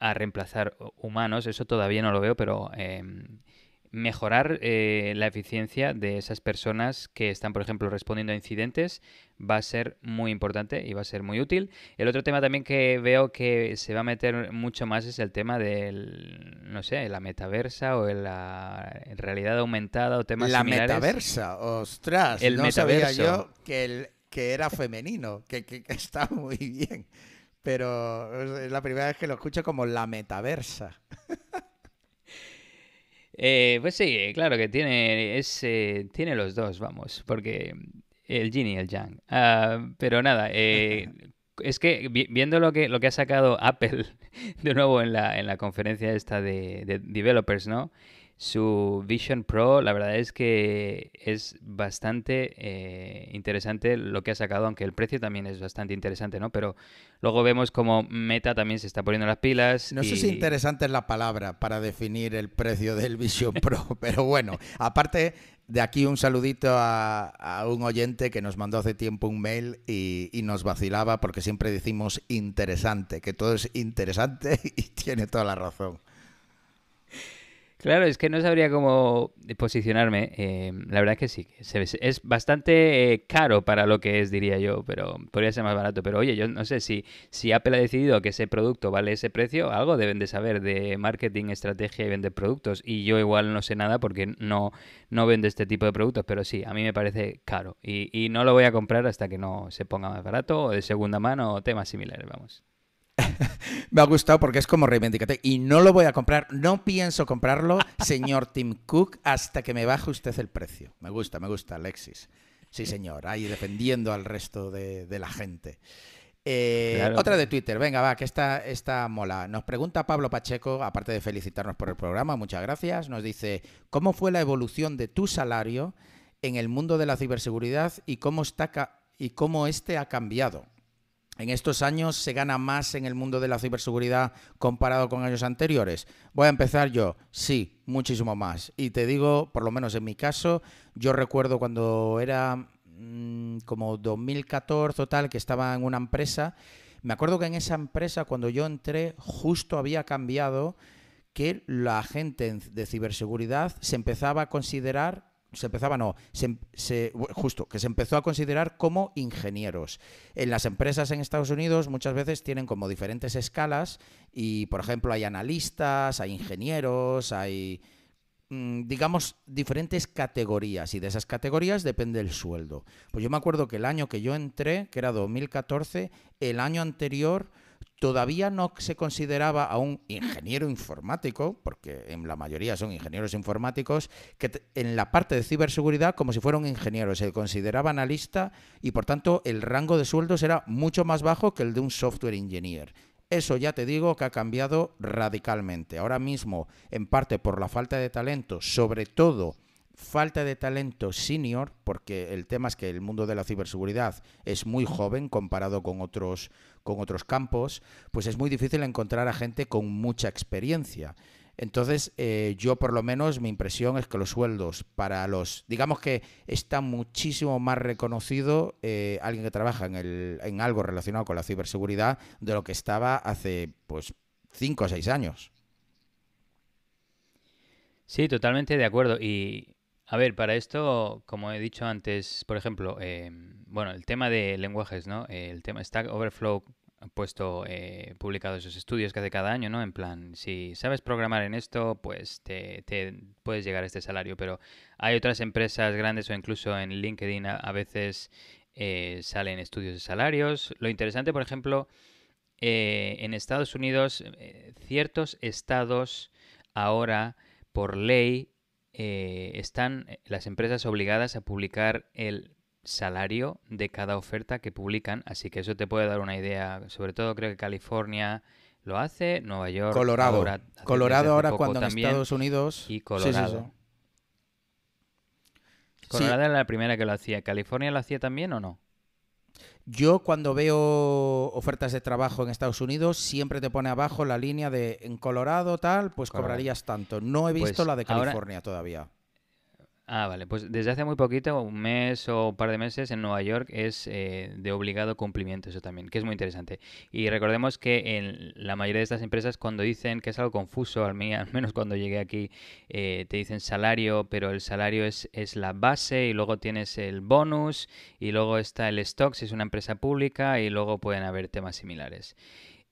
B: a reemplazar humanos, eso todavía no lo veo, pero eh, mejorar eh, la eficiencia de esas personas que están, por ejemplo, respondiendo a incidentes va a ser muy importante y va a ser muy útil. El otro tema también que veo que se va a meter mucho más es el tema del, no sé, la metaversa o la realidad aumentada o temas similares. La metaversa, ostras, el no sabía yo
A: que, el, que era femenino, que, que está muy bien, pero es la primera vez que lo escucho como la metaversa. (laughs)
B: Eh, pues sí, eh, claro que tiene, tiene los dos, vamos, porque el yin y el yang. Ah, pero nada, eh, (laughs) es que viendo lo que, lo que ha sacado Apple (laughs) de nuevo en la, conferencia esta de, de developers, ¿no? Su Vision Pro, la verdad es que es bastante eh, interesante lo que ha sacado, aunque el precio también es bastante interesante, ¿no? Pero luego vemos como Meta también se está poniendo las pilas. No sé si interesante es la palabra para definir el precio del Vision (laughs)
A: Pro, pero bueno, aparte de aquí un saludito a, un oyente que nos mandó hace tiempo un mail y, nos vacilaba porque siempre decimos interesante, que todo es
B: interesante (laughs) y tiene toda la razón. Claro, es que no sabría cómo posicionarme. Eh, la verdad es que sí, es bastante eh, caro para lo que es, diría yo, pero podría ser más barato. Pero oye, yo no sé si, si Apple ha decidido que ese producto vale ese precio, algo deben de saber de marketing, estrategia y vender productos. Y yo igual no sé nada porque no, no vendo este tipo de productos, pero sí, a mí me parece caro. Y, y no lo voy a comprar hasta que no se ponga más barato o de segunda mano o temas similares, vamos. (laughs) me ha gustado porque es como reivindicate. Y no lo voy a comprar, no pienso comprarlo, (laughs) señor Tim
A: Cook, hasta que me baje usted el precio. Me gusta, me gusta, Alexis. Sí, señor, ahí dependiendo al resto de, la gente. Eh, otra de Twitter, venga, va, que está mola. Nos pregunta Pablo Pacheco, aparte de felicitarnos por el programa, muchas gracias, nos dice, ¿cómo fue la evolución de tu salario en el mundo de la ciberseguridad y cómo, está y cómo este ha cambiado? En estos años se gana más en el mundo de la ciberseguridad comparado con años anteriores. Voy a empezar yo. Sí, muchísimo más. Y te digo, por lo menos en mi caso, yo recuerdo cuando era mm, como 2014 o tal, que estaba en una empresa. Me acuerdo que en esa empresa, cuando yo entré, justo había cambiado que la gente de ciberseguridad se empezaba a considerar se empezaba, no, em, justo, que se empezó a considerar como ingenieros. En las empresas en Estados Unidos muchas veces tienen como diferentes escalas y, por ejemplo, hay analistas, hay ingenieros, hay, mm, digamos, diferentes categorías y de esas categorías depende el sueldo. Pues yo me acuerdo que el año que yo entré, que era 2014, el año anterior todavía no se consideraba a un ingeniero informático, porque en la mayoría son ingenieros informáticos, que en la parte de ciberseguridad como si fuera un ingeniero, se consideraba analista y por tanto el rango de sueldos era mucho más bajo que el de un software engineer. Eso ya te digo que ha cambiado radicalmente. Ahora mismo, en parte por la falta de talento, sobre todo falta de talento senior, porque el tema es que el mundo de la ciberseguridad es muy joven comparado con otros, con otros campos, pues es muy difícil encontrar a gente con mucha experiencia. Entonces, eh, yo por lo menos mi impresión es que los sueldos para los, digamos que está muchísimo más reconocido eh, alguien que trabaja en, el, en algo relacionado con la ciberseguridad de lo que estaba hace pues 5 o 6 años.
B: Sí, totalmente de acuerdo. Y a ver, para esto, como he dicho antes, por ejemplo, eh, bueno, el tema de lenguajes, ¿no? Eh, el tema Stack Overflow ha puesto, eh, publicado esos estudios que hace cada año, ¿no? En plan, si sabes programar en esto, pues te, puedes llegar a este salario, pero hay otras empresas grandes o incluso en LinkedIn a, veces eh, salen estudios de salarios. Lo interesante, por ejemplo, en Estados Unidos, ciertos estados ahora, por ley, eh, están eh, las empresas obligadas a publicar el salario de cada oferta que publican, así que eso te puede dar una idea. Sobre todo creo que California lo hace, Nueva York, Colorado, ahora, Colorado ahora cuando Estados Unidos y Colorado. Colorado era la primera que lo hacía. California lo hacía también o no?
A: Yo cuando veo ofertas de trabajo en Estados Unidos siempre te pone abajo la línea de en Colorado tal, pues cobrarías tanto. No he visto pues la de California
B: todavía. Ah, vale. Pues desde hace muy poquito, un mes o un par de meses en Nueva York es eh, de obligado cumplimiento eso también, que es muy interesante. Y recordemos que en la mayoría de estas empresas cuando dicen que es algo confuso, al, mí, (laughs) al menos cuando llegué aquí, eh, te dicen salario, pero el salario es, es, la base y luego tienes el bonus y luego está el stock si es una empresa pública y luego pueden haber temas similares.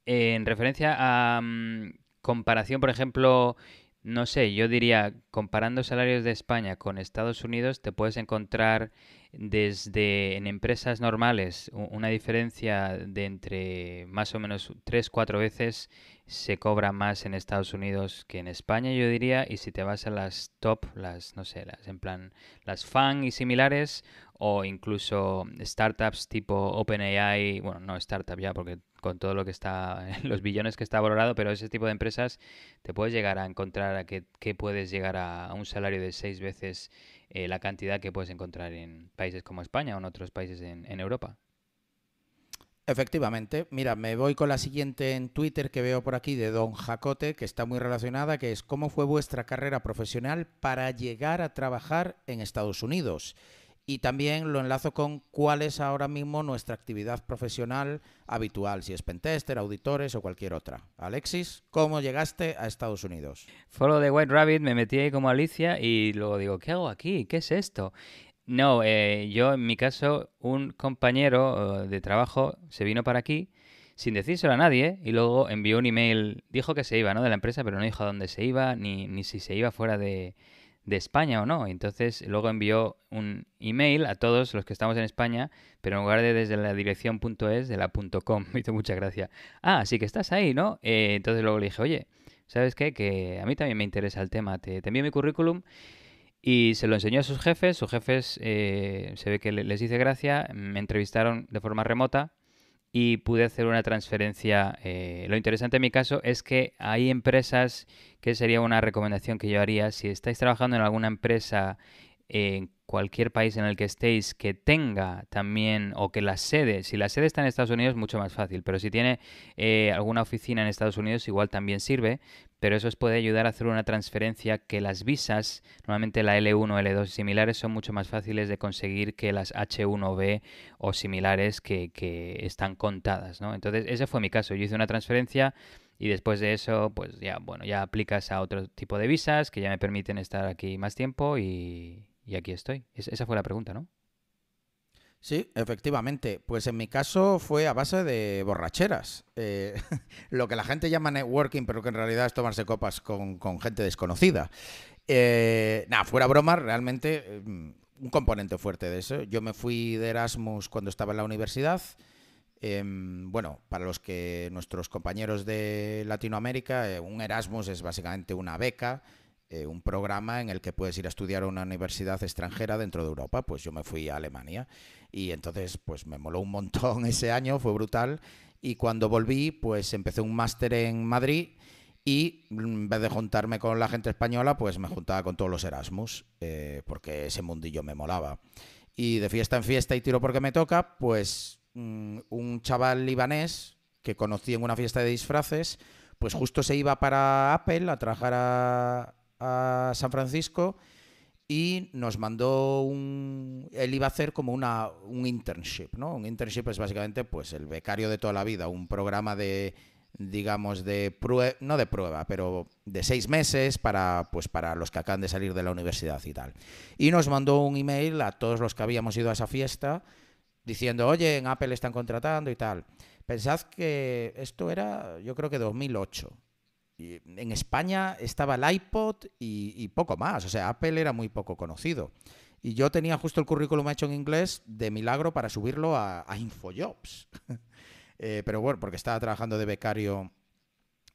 B: En referencia a mm, comparación, por ejemplo, no sé, yo diría, comparando salarios de España con Estados Unidos, te puedes encontrar desde en empresas normales una diferencia de entre más o menos tres, cuatro veces se cobra más en Estados Unidos que en España, yo diría, y si te vas a las top, las, no sé, las en plan, las fan y similares, o incluso startups tipo OpenAI, bueno, no startup ya, porque con todo lo que está, (laughs) los billones que está valorado, pero ese tipo de empresas te puedes llegar a encontrar a que, puedes llegar a, un salario de seis veces eh, la cantidad que puedes encontrar en países como España o en otros países en Europa.
A: Efectivamente. Mira, me voy con la siguiente en Twitter que veo por aquí de Don Jacote, que está muy relacionada, que es ¿cómo fue vuestra carrera profesional para llegar a trabajar en Estados Unidos? Y también lo enlazo con cuál es ahora mismo nuestra actividad profesional habitual, si es pentester, auditores o cualquier otra.
B: Alexis, ¿cómo llegaste a Estados Unidos? Follow de White Rabbit, me metí ahí como Alicia y luego digo, ¿qué hago aquí? ¿Qué es esto? No, eh, yo en mi caso, un compañero eh, de trabajo se vino para aquí sin decírselo a nadie y luego envió un email, dijo que se iba, ¿no? De la empresa, pero no dijo a dónde se iba, ni, ni si se iba fuera de, España o no. Entonces luego envió un email a todos los que estamos en España, pero en lugar de desde la dirección .es, de la .com. (laughs) Me hizo mucha gracia. Ah, así que estás ahí, ¿no? Eh, entonces luego le dije, oye, ¿sabes qué? Que a mí también me interesa el tema. Te, te envío mi currículum y se lo enseñó a sus jefes, sus jefes eh, se ve que les dice gracia, me entrevistaron de forma remota y pude hacer una transferencia. Eh, lo interesante en mi caso es que hay empresas, que sería una recomendación que yo haría, si estáis trabajando en alguna empresa en eh, cualquier país en el que estéis que tenga también, o que la sede, si la sede está en Estados Unidos, mucho más fácil, pero si tiene eh, alguna oficina en Estados Unidos, igual también sirve, pero eso os puede ayudar a hacer una transferencia que las visas, normalmente la L1, L2 y similares, son mucho más fáciles de conseguir que las H1B o similares que, que están contadas, ¿no? Entonces, ese fue mi caso. Yo hice una transferencia y después de eso, pues ya, bueno, ya aplicas a otro tipo de visas que ya me permiten estar aquí más tiempo y, y aquí estoy. esa fue la pregunta, ¿no? Sí,
A: efectivamente. Pues en mi caso fue a base de borracheras. Eh, (laughs) lo que la gente llama networking, pero que en realidad es tomarse copas con, gente desconocida. Eh, nada, fuera broma, realmente mm, un componente fuerte de eso. Yo me fui de Erasmus cuando estaba en la universidad. Em, bueno, para los que nuestros compañeros de Latinoamérica, eh, un Erasmus es básicamente una beca eh, un programa en el que puedes ir a estudiar a una universidad extranjera dentro de Europa. Pues yo me fui a Alemania y entonces pues me moló un montón (laughs) ese año, fue brutal. Y cuando volví, pues empecé un máster en Madrid y mm, en vez de juntarme con la gente española, pues me juntaba con todos los Erasmus, eh, porque ese mundillo me molaba. Y de fiesta en fiesta y tiro porque me toca, pues mm, un chaval libanés que conocí en una fiesta de disfraces, pues justo se iba para Apple a trabajar a, a San Francisco y nos mandó un... Él iba a hacer como una, un internship, ¿no? Un internship es básicamente pues el becario de toda la vida, un programa de, digamos, de prueba, no de prueba, pero de seis meses para, pues, para los que acaban de salir de la universidad y tal. Y nos mandó un email a todos los que habíamos ido a esa fiesta diciendo, oye, en Apple están contratando y tal. Pensad que esto era, yo creo que 2008 en España estaba el iPod y, poco más. O sea, Apple era muy poco conocido. Y yo tenía justo el currículum hecho en inglés de milagro para subirlo a, Infojobs. (laughs) Eh, pero bueno, porque estaba trabajando de becario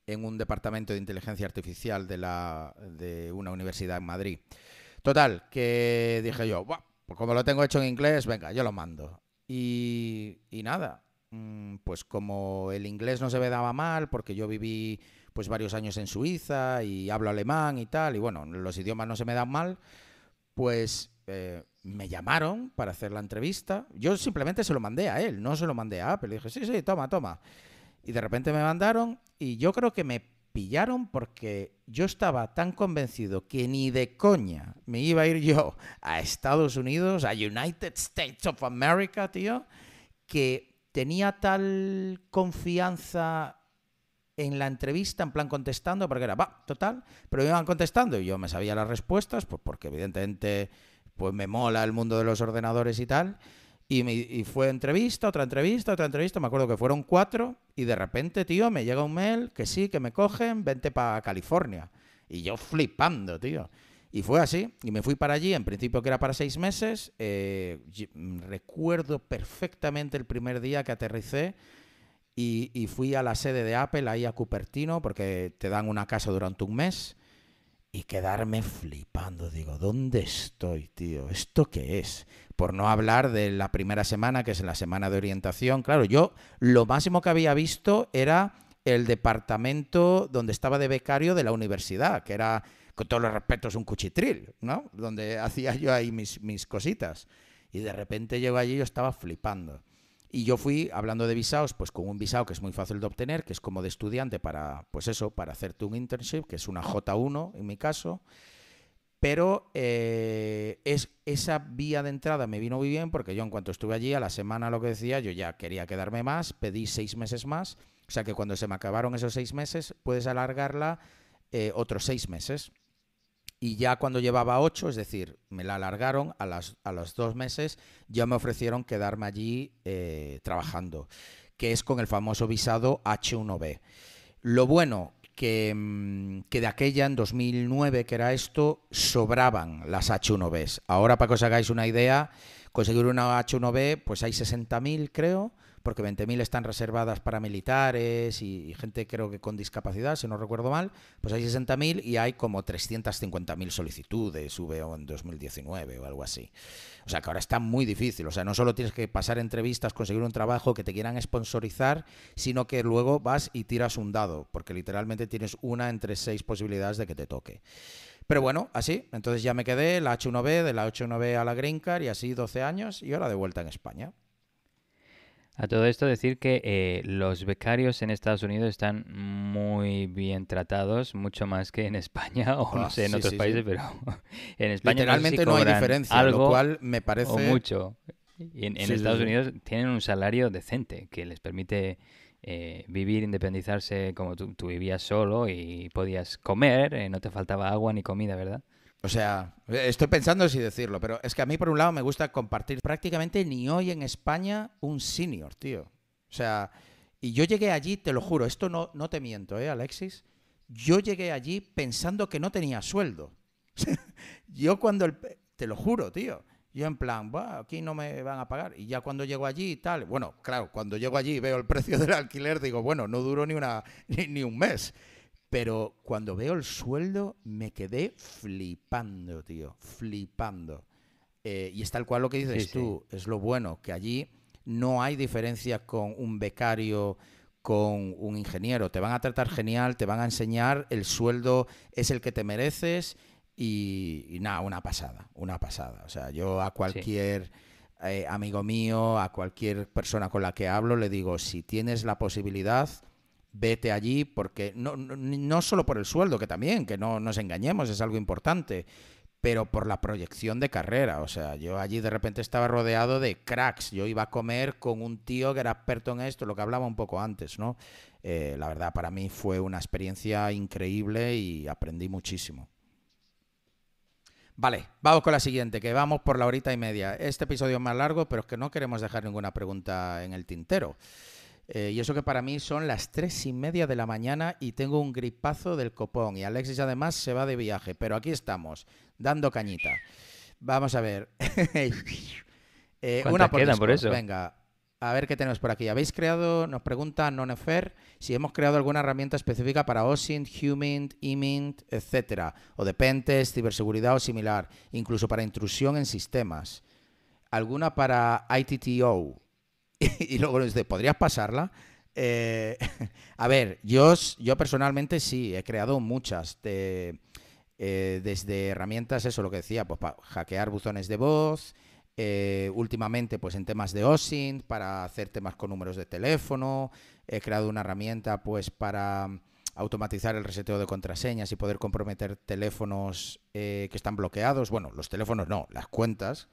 A: en un departamento de inteligencia artificial de, la, de una universidad en Madrid. Total, que dije yo, pues como lo tengo hecho en inglés, venga, yo lo mando. Y, y nada, mm, pues como el inglés no se me daba mal, porque yo viví pues varios años en Suiza y hablo alemán y tal, y bueno, los idiomas no se me dan mal, pues eh, me llamaron para hacer la entrevista. Yo simplemente se lo mandé a él, no se lo mandé a Apple. Le dije, sí, sí, toma, toma. Y de repente me mandaron y yo creo que me pillaron porque yo estaba tan convencido que ni de coña me iba a ir yo a Estados Unidos, a United States of America, tío, que tenía tal confianza en la entrevista, en plan contestando, porque era, va, total, pero me iban contestando y yo me sabía las respuestas, pues porque evidentemente pues me mola el mundo de los ordenadores y tal. Y, fue entrevista, otra entrevista, otra entrevista, me acuerdo que fueron cuatro y de repente, tío, me llega un mail que sí, que me cogen, vente para California. Y yo flipando, tío. Y fue así, y me fui para allí, en principio que era para seis meses. Eh, recuerdo perfectamente el primer día que aterricé y, fui a la sede de Apple, ahí a Cupertino, porque te dan una casa durante un mes, y quedarme flipando. Digo, ¿dónde estoy, tío? ¿Esto qué es? Por no hablar de la primera semana, que es la semana de orientación. Claro, yo lo máximo que había visto era el departamento donde estaba de becario de la universidad, que era, con todos los respetos, un cuchitril, ¿no? Donde (laughs) hacía yo ahí mis, mis cositas. Y de repente llego allí y yo estaba flipando. Y yo fui, hablando de visados, pues con un visado que es muy fácil de obtener, que es como de estudiante para, pues eso, para hacerte un internship, que es una J1 en mi caso. Pero eh, es, esa vía de entrada me vino muy bien porque yo en cuanto estuve allí, a la semana lo que decía, yo ya quería quedarme más, pedí seis meses más. O sea que cuando se me acabaron esos seis meses, puedes alargarla eh, otros seis meses y ya cuando llevaba ocho, es decir, me la alargaron a, las, a los dos meses, ya me ofrecieron quedarme allí eh, trabajando, que es con el famoso visado H1B. Lo bueno, que, mm, que, de aquella, en 2009, que era esto, sobraban las H1Bs. Ahora, para que os hagáis una idea, conseguir una H1B, pues hay 60.000, creo, porque 20.000 están reservadas para militares y, gente creo que con discapacidad, si no recuerdo mal, pues hay 60.000 y hay como 350.000 solicitudes, VO en 2019 o algo así. O sea que ahora está muy difícil, o sea, no solo tienes que pasar entrevistas, conseguir un trabajo, que te quieran sponsorizar, sino que luego vas y tiras un dado, porque literalmente tienes una entre seis posibilidades de que te toque. Pero bueno, así, entonces ya me quedé la H1B, de la H1B a la Green Card y así 12 años y ahora de vuelta en España.
B: A todo esto decir que eh, los becarios en Estados Unidos están muy bien tratados, mucho más que en España (laughs) o no ah, sé, en otros países, pero (laughs) en España Literalmente no, hay diferencia, algo, lo cual me parece... O mucho. en, Estados Unidos tienen un salario decente que les permite eh, vivir, independizarse como tú, vivías solo y podías comer, eh, no te faltaba agua ni comida, ¿verdad? O sea,
A: estoy pensando si decirlo, pero es que a mí por un lado me gusta compartir. Prácticamente ni hoy en España un senior, tío. O sea, y yo llegué allí, te lo juro, esto no, no te miento, ¿eh, Alexis? Yo llegué allí pensando que no tenía sueldo. (laughs) yo cuando... El, te lo juro, tío. Yo en plan, aquí no me van a pagar. Y ya cuando llego allí y tal, bueno, claro, cuando llego allí y veo el precio del alquiler, digo, bueno, no duró ni, una, ni, ni un mes. Pero cuando veo el sueldo me quedé flipando, tío, flipando. Eh, y es tal cual lo que dices tú, es lo bueno, que allí no hay diferencia con un becario, con un ingeniero. Te van a tratar genial, te van a enseñar, el sueldo es el que te mereces y, nada, una pasada, una pasada. O sea, yo a cualquier... Eh, amigo mío, a cualquier persona con la que hablo, le digo, si tienes la posibilidad, vete allí porque no, no, no, solo por el sueldo, que también, que no nos engañemos, es algo importante, pero por la proyección de carrera. O sea, yo allí de repente estaba rodeado de cracks. Yo iba a comer con un tío que era experto en esto, lo que hablaba un poco antes, ¿no? Eh, la verdad, para mí fue una experiencia increíble y aprendí muchísimo. Vale, vamos con la siguiente, que vamos por la horita y media. Este episodio es más largo, pero es que no queremos dejar ninguna pregunta en el tintero. Eh, y eso que para mí son las tres y media de la mañana y tengo un gripazo del copón. Y Alexis además se va de viaje. Pero aquí estamos, dando cañita. Vamos a ver. (laughs) Eh, una por, eso? Venga, a ver qué tenemos por aquí. ¿Habéis creado, nos pregunta Nonefer, si hemos creado alguna herramienta específica para OSINT, HUMINT, IMINT, etcétera? O de Pentest, ciberseguridad o similar. Incluso para intrusión en sistemas. ¿Alguna para ITTO? (laughs) y, luego luego dice, ¿podrías pasarla? Eh, (laughs) a ver, yo, yo personalmente sí, he creado muchas. De, eh, desde herramientas, eso lo que decía, pues para hackear buzones de voz. Eh, últimamente, pues en temas de OSINT, para hacer temas con números de teléfono. He creado una herramienta, pues, para mm, automatizar el reseteo de contraseñas y poder comprometer teléfonos que están bloqueados. Bueno, los teléfonos no, las cuentas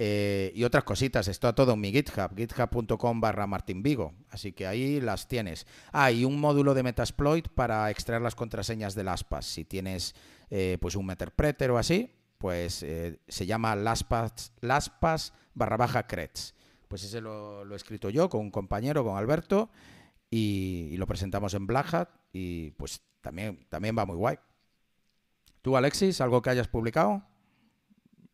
A: eh, y otras cositas. esto Está todo en mi GitHub, github.com barra Martín Así que ahí las tienes. Ah, y un módulo de Metasploit para extraer las contraseñas de laspas, Si tienes eh, pues un Meterpreter o así, pues eh, se llama laspas barra baja creds. Pues ese lo, he escrito yo con un compañero, con Alberto, y, lo presentamos en Black Hat y pues también, también va muy guay. ¿Tú, Alexis, algo que hayas publicado?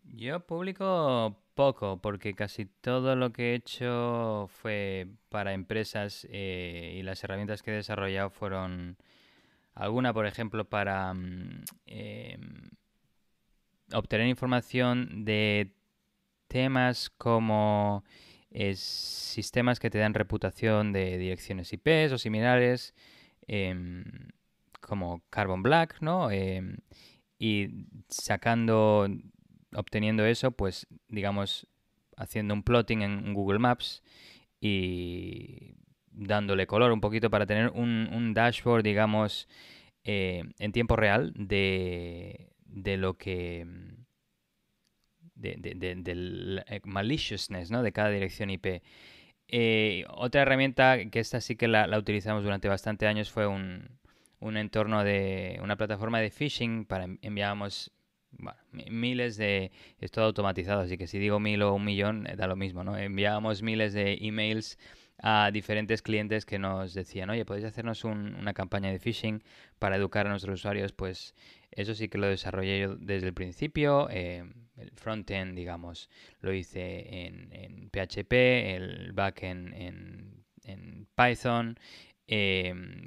B: Yo publico poco, porque casi todo lo que he hecho fue para empresas eh, y las herramientas que he desarrollado fueron alguna, por ejemplo, para mm, eh, obtener información de temas como eh, sistemas que te dan reputación de direcciones IP o similares, em, como Carbon Black, ¿no? Em, y sacando obteniendo eso, pues digamos, haciendo un plotting en Google Maps y dándole color un poquito para tener un, dashboard, digamos, eh, en tiempo real de, de lo que... De, del eh, maliciousness, ¿no? De cada dirección IP. Eh, otra herramienta que esta sí que la, utilizamos durante bastante años fue un, un entorno de una plataforma de phishing para enviábamos bueno, miles de... Es todo automatizado, así que si digo mil o un millón, eh, da lo mismo, ¿no? Enviábamos miles de emails a diferentes clientes que nos decían, oye, podéis hacernos una campaña de phishing para educar a nuestros usuarios, pues eso sí que lo desarrollé yo desde el principio. Em, el frontend, digamos, lo hice en, PHP, el backend en, en Python, Em,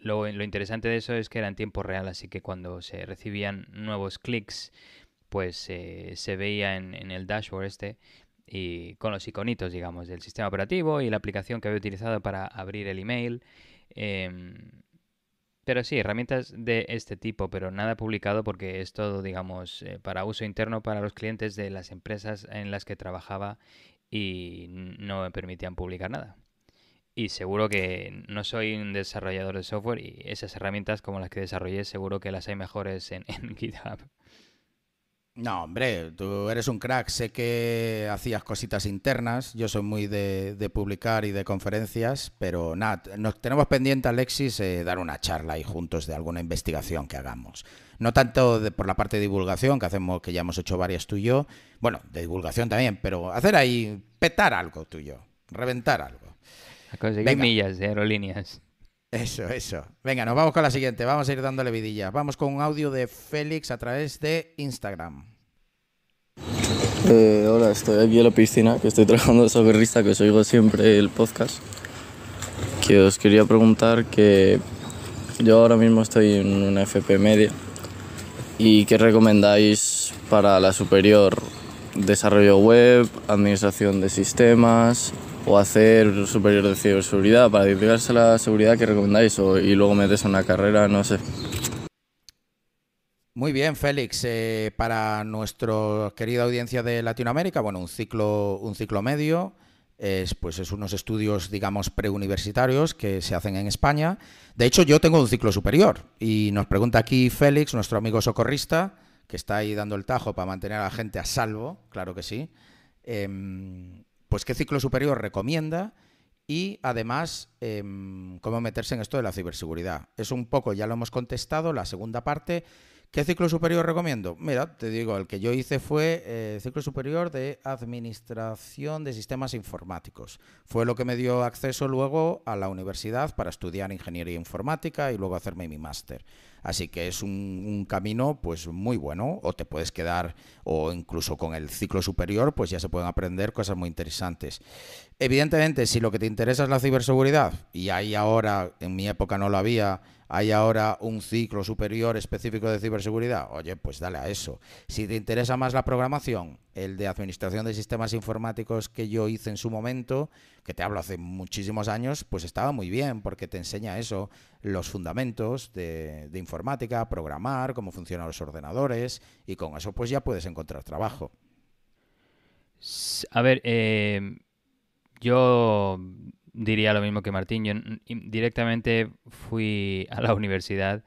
B: lo, interesante de eso es que era en tiempo real, así que cuando se recibían nuevos clics, pues eh, se veía en, el dashboard este y con los iconitos, digamos, del sistema operativo y la aplicación que había utilizado para abrir el email. Em, pero sí, herramientas de este tipo, pero nada publicado porque es todo, digamos, eh, para uso interno para los clientes de las empresas en las que trabajaba y no me permitían publicar nada y seguro que no soy un desarrollador de software y esas herramientas como las que desarrollé seguro que las hay mejores en, (laughs) GitHub. No,
A: hombre, tú eres un crack. Sé que hacías cositas internas. Yo soy muy de, publicar y de conferencias, pero nada, nos tenemos pendiente, Alexis, eh, dar una charla ahí juntos de alguna investigación que hagamos. No tanto por la parte de divulgación, que hacemos, que ya hemos hecho varias tú y yo. Bueno, de divulgación también, pero hacer ahí, petar algo tuyo, reventar algo
B: millas de aerolíneas. Eso, eso.
A: Venga, nos vamos con la siguiente. Vamos a ir dándole vidilla. Vamos con un audio de Félix a través de Instagram.
D: Eh, hola, estoy aquí en la piscina, que estoy trabajando sobre socorrista, que os oigo siempre el podcast. Que os quería preguntar que yo ahora mismo estoy en una FP media y qué recomendáis para la superior, desarrollo web, administración de sistemas, o hacer superior de ciberseguridad para dedicarse a la seguridad que recomendáis y luego meterse en una carrera, no sé.
A: Muy bien, Félix. Eh, para nuestra querida audiencia de Latinoamérica, bueno, un ciclo, un ciclo medio es, pues es unos estudios, digamos, preuniversitarios que se hacen en España. De hecho, yo tengo un ciclo superior y nos pregunta aquí Félix, nuestro amigo socorrista, que está ahí dando el tajo para mantener a la gente a salvo, claro que sí. Em, pues qué ciclo superior recomienda y además em, cómo meterse en esto de la ciberseguridad. Es un poco, ya lo hemos contestado, la segunda parte. ¿Qué ciclo superior recomiendo? Mira, te digo, el que yo hice fue eh, ciclo superior de Administración de Sistemas Informáticos. Fue lo que me dio acceso luego a la universidad para estudiar ingeniería informática y luego hacerme mi máster. Así que es un, camino pues muy bueno, o te puedes quedar, o incluso con el ciclo superior, pues ya se pueden aprender cosas muy interesantes. Evidentemente, si lo que te interesa es la ciberseguridad, y hay ahora, en mi época no lo había, hay ahora un ciclo superior específico de ciberseguridad, oye, pues dale a eso. Si te interesa más la programación, el de administración de sistemas informáticos que yo hice en su momento, que te hablo hace muchísimos años, pues estaba muy bien porque te enseña eso, los fundamentos de, informática, programar, cómo funcionan los ordenadores y con eso pues ya puedes encontrar trabajo.
B: A ver, eh, yo diría lo mismo que Martín, yo directamente fui a la (laughs) universidad,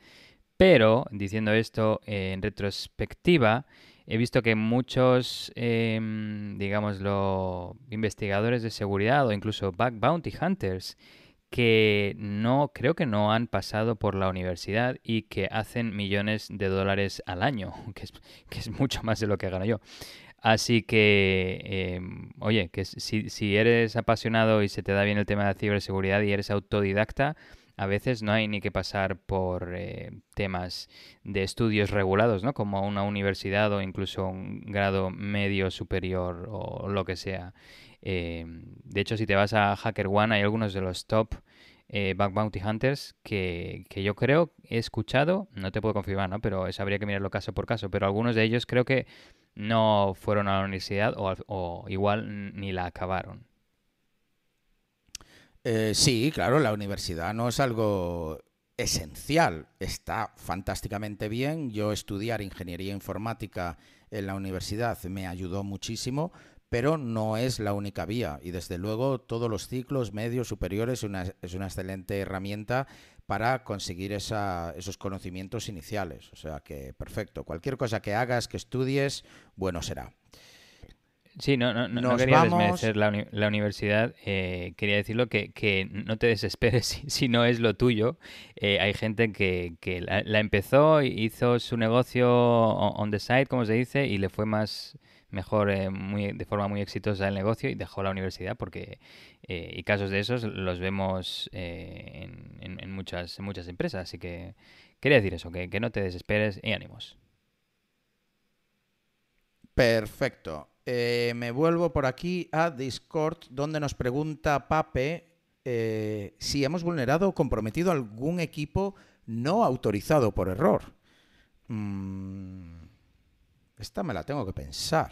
B: pero diciendo esto en retrospectiva, He visto que muchos, em, digamos, los investigadores de seguridad o incluso back bounty hunters que no creo que no han pasado por la universidad y que hacen millones de dólares al año, (laughs) que es, mucho más de lo que gano yo. Así que, em, oye, que si, si eres apasionado y se te da bien el tema de ciberseguridad y eres autodidacta, a veces no hay ni que pasar por eh, temas de estudios regulados, ¿no? Como una universidad o incluso un grado medio superior o lo que sea. Eh, de hecho, si te vas a HackerOne, hay algunos de los top eh, Bounty Hunters que, que, yo creo he escuchado, no te puedo confirmar, ¿no? Pero eso habría que mirarlo caso por caso, pero algunos de ellos creo que no fueron a la universidad o igual ni la acabaron. Eh, sí, claro, la universidad no es algo esencial.
A: Está fantásticamente bien. Yo estudiar ingeniería informática en la universidad me ayudó muchísimo, pero no es la única vía. Y desde luego todos los ciclos medios superiores una, es una excelente herramienta para conseguir esos conocimientos iniciales. O sea que perfecto. Cualquier cosa que hagas, que estudies,
B: bueno será. Sí, no, no, no, quería desmerecer la, universidad. Eh, quería decirlo que, que, no te desesperes (laughs) si, si no es lo tuyo. Eh, hay gente que, que la, empezó, hizo su negocio on the side, como se dice, y le fue más mejor eh, muy, de forma muy exitosa el negocio y dejó la universidad porque y casos de esos los vemos en, muchas, muchas empresas. Así que quería decir eso, que, que no te desesperes y ánimos.
A: Perfecto. Eh, me vuelvo por aquí a Discord, donde nos pregunta Pape eh, si hemos vulnerado o comprometido algún equipo no autorizado por error. Mm, esta me la tengo que pensar.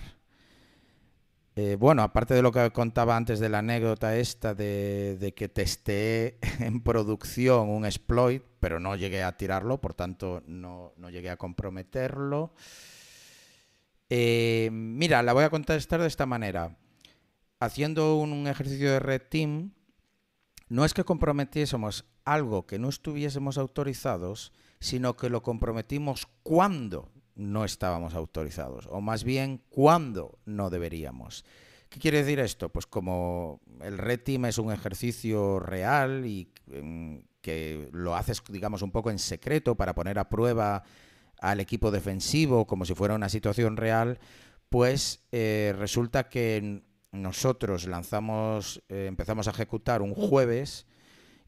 A: Eh, bueno, aparte de lo que contaba antes de la anécdota esta de, que testé (laughs) en producción un exploit, pero no llegué a tirarlo, por tanto no, no llegué a comprometerlo. Eh, mira, la voy a contestar de esta manera. Haciendo un ejercicio de red team, no es que comprometiésemos algo que no estuviésemos autorizados, sino que lo comprometimos cuando no estábamos autorizados, o más bien cuando no deberíamos. ¿Qué quiere decir esto? Pues como el red team es un ejercicio real y mm, que lo haces, digamos, un poco en secreto para poner a prueba al equipo defensivo como si fuera una situación real, pues eh, resulta que nosotros lanzamos, eh, empezamos a ejecutar un jueves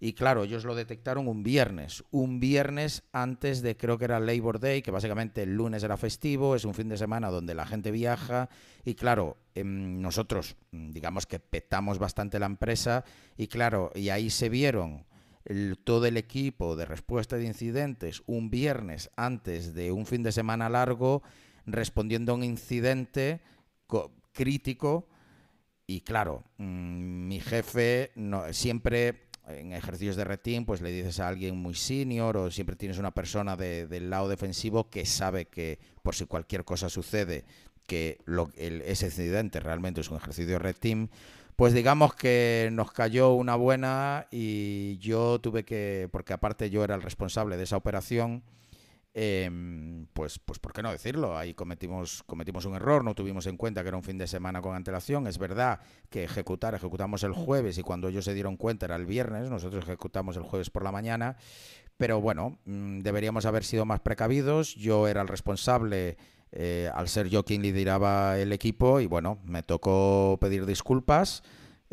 A: y claro, ellos lo detectaron un viernes, un viernes antes de creo que era Labor Day, que básicamente el lunes era festivo, es un fin de semana donde la gente viaja y claro, em, nosotros digamos que petamos bastante la empresa y claro, y ahí se vieron todo el equipo de respuesta de incidentes un viernes antes de un fin de semana largo respondiendo a un incidente crítico y claro, mm, mi jefe siempre en ejercicios de red team, pues le dices a alguien muy senior o siempre tienes una persona de, del lado defensivo que sabe que por si cualquier cosa sucede, que lo, ese incidente realmente es un ejercicio de red team, pues digamos que nos cayó una buena y yo tuve que, porque aparte yo era el responsable de esa operación, em, pues, pues por qué no decirlo, ahí cometimos, cometimos un error, no tuvimos en cuenta que era un fin de semana con antelación, es verdad que ejecutar, ejecutamos el jueves y cuando ellos se dieron cuenta era el viernes, nosotros ejecutamos el jueves por la mañana, pero bueno, mm, deberíamos haber sido más precavidos. Yo era el responsable eh, al ser yo quien lideraba el equipo y bueno, me tocó pedir disculpas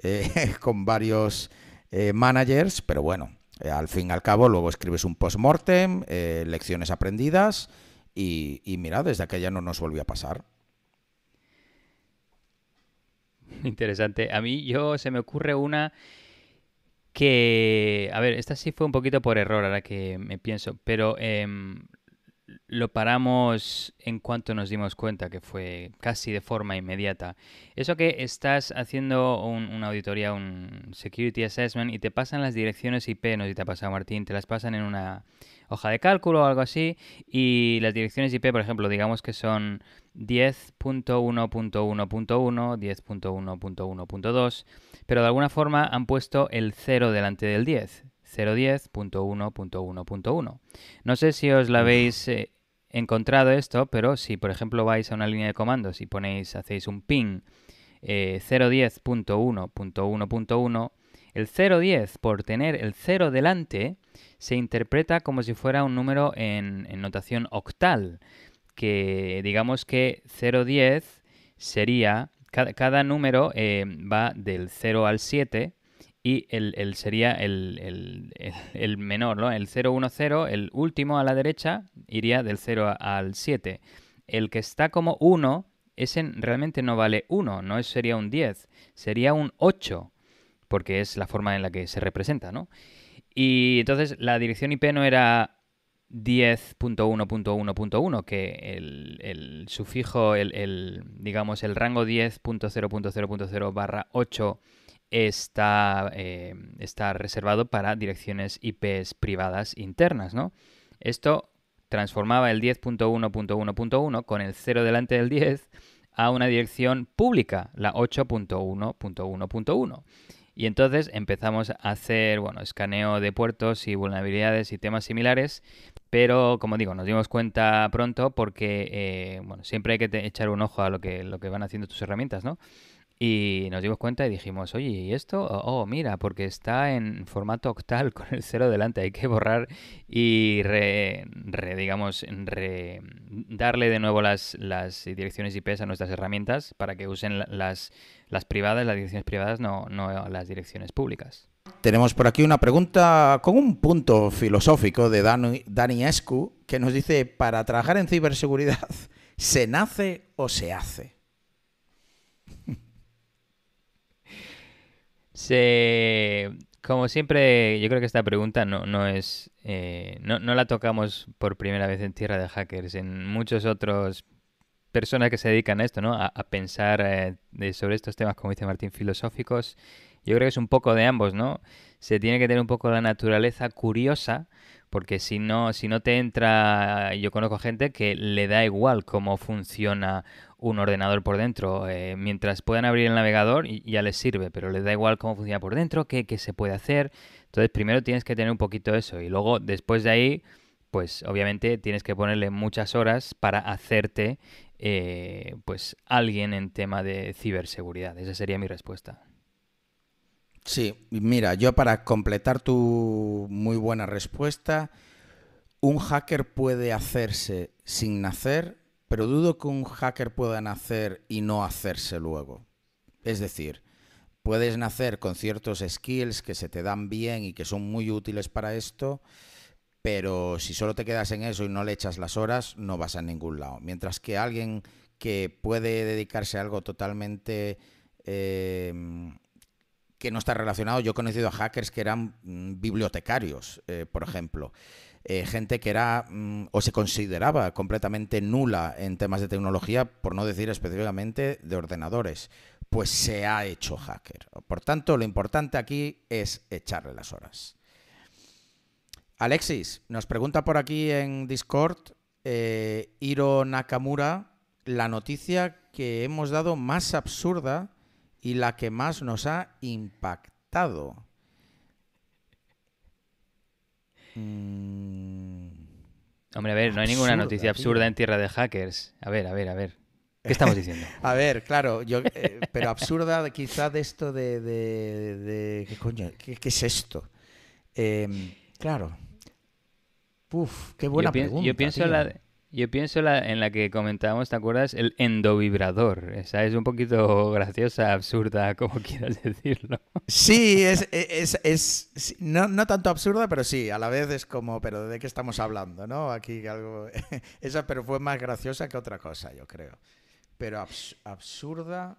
A: eh, (laughs) con varios eh, managers, pero bueno, al fin y al cabo luego escribes un post-mortem, lecciones aprendidas y, mira, desde aquella no nos volvió a pasar.
B: Interesante. A mí yo se me ocurre una que, a ver, esta sí fue un poquito por error ahora que me pienso, pero em, lo paramos en cuanto nos dimos cuenta, que fue casi de forma inmediata. Eso que estás haciendo una auditoría, un security assessment, y te pasan las direcciones IP, sé si te ha pasado Martín, te las pasan en una hoja de cálculo o algo así. Y las direcciones IP, por ejemplo, digamos que son 10.1.1.1, 10.1.1.2, pero de alguna forma han puesto el 0 delante del 10. 010.1.1.1. No sé si os la habéis eh, encontrado esto, pero si por ejemplo vais a una línea de comandos y ponéis, hacéis un ping 010.1.1.1, eh, el 010, por tener el 0 delante, se interpreta como si fuera un número en, notación octal, que digamos que 010 sería, cada, número eh, va del 0 al 7 y el, sería el, el, menor, ¿no? El 010, el último a la derecha, iría del 0 al 7. El que está como 1, ese realmente no vale 1, no sería un 10, sería un 8 porque es la forma en la que se representa, ¿no? Y entonces la dirección IP no era 10.1.1.1, que el, sufijo, el, digamos, el rango 10.0.0.0 barra 8 está, eh, está reservado para direcciones IP privadas internas, ¿no? Esto transformaba el 10.1.1.1 con el 0 delante del 10 a una dirección pública, la 8.1.1.1. Y entonces empezamos a hacer, bueno, escaneo de puertos y vulnerabilidades y temas similares, pero como digo, nos dimos cuenta pronto porque, eh, bueno, siempre hay que echar un ojo a lo que, lo que van haciendo tus herramientas, ¿no? Y nos dimos cuenta y dijimos, oye, ¿y esto? Oh, oh mira, porque está en formato octal (laughs) con el cero delante, hay que borrar y re, digamos, darle de nuevo las, direcciones IP a nuestras herramientas para que usen las, las privadas, las direcciones privadas, no, no las direcciones públicas.
A: Tenemos por aquí una pregunta con un punto filosófico de Dani, Dani Escu que nos dice, ¿para trabajar en ciberseguridad (laughs) se nace o se hace?
B: Se, como siempre, yo creo que esta pregunta no, es. Eh, no, la tocamos por primera vez en Tierra de Hackers. En muchos otros personas que se dedican a esto, ¿no? A, pensar eh, sobre estos temas, como dice Martín, filosóficos. Yo creo que es un poco de ambos, ¿no? se tiene que tener un poco la naturaleza curiosa, porque si no, si no te entra, yo conozco gente que le da igual cómo funciona un ordenador por dentro. Eh, mientras puedan abrir el navegador ya les sirve, pero les da igual cómo funciona por dentro, qué, qué se puede hacer. Entonces primero tienes que tener un poquito eso y luego después de ahí, pues obviamente tienes que ponerle muchas horas para hacerte eh, pues alguien en tema de ciberseguridad. Esa sería mi respuesta. Sí,
A: mira, yo para completar tu muy buena respuesta, un hacker puede hacerse sin nacer, pero dudo que un hacker pueda nacer y no hacerse luego. Es decir, puedes nacer con ciertos skills que se te dan bien y que son muy útiles para esto, pero si solo te quedas en eso y no le echas las horas, no vas a ningún lado. Mientras que alguien que puede dedicarse a algo totalmente... Eh, no está relacionado. Yo he conocido a hackers que eran mm, bibliotecarios, eh, por ejemplo. Eh, gente que era mm, o se consideraba completamente nula en temas de tecnología, por no decir específicamente de ordenadores. Pues se ha hecho hacker. Por tanto, lo importante aquí es echarle las horas. Alexis, nos pregunta por aquí en Discord eh, Hiro Nakamura la noticia que hemos dado más absurda y la que más nos ha impactado.
C: Mm.
B: Hombre, a ver, no hay ninguna noticia absurda en tierra de hackers. A ver, a ver, a ver. ¿Qué estamos (laughs) diciendo?
A: a ver, claro, yo, eh, pero absurda quizá de esto de... ¿Qué coño? ¿Qué, es esto? Em, claro. Uf, qué buena pregunta. Yo pienso la...
B: Yo pienso la, en la que comentábamos, ¿te acuerdas? El endovibrador. Esa es un poquito graciosa, absurda, (laughs) como quieras decirlo.
A: Sí, es, es, no, tanto absurda, pero sí, a la vez es como, pero ¿de qué estamos hablando? ¿No? Aquí algo... (laughs) Esa pero fue más graciosa que otra cosa, yo creo. Pero absurda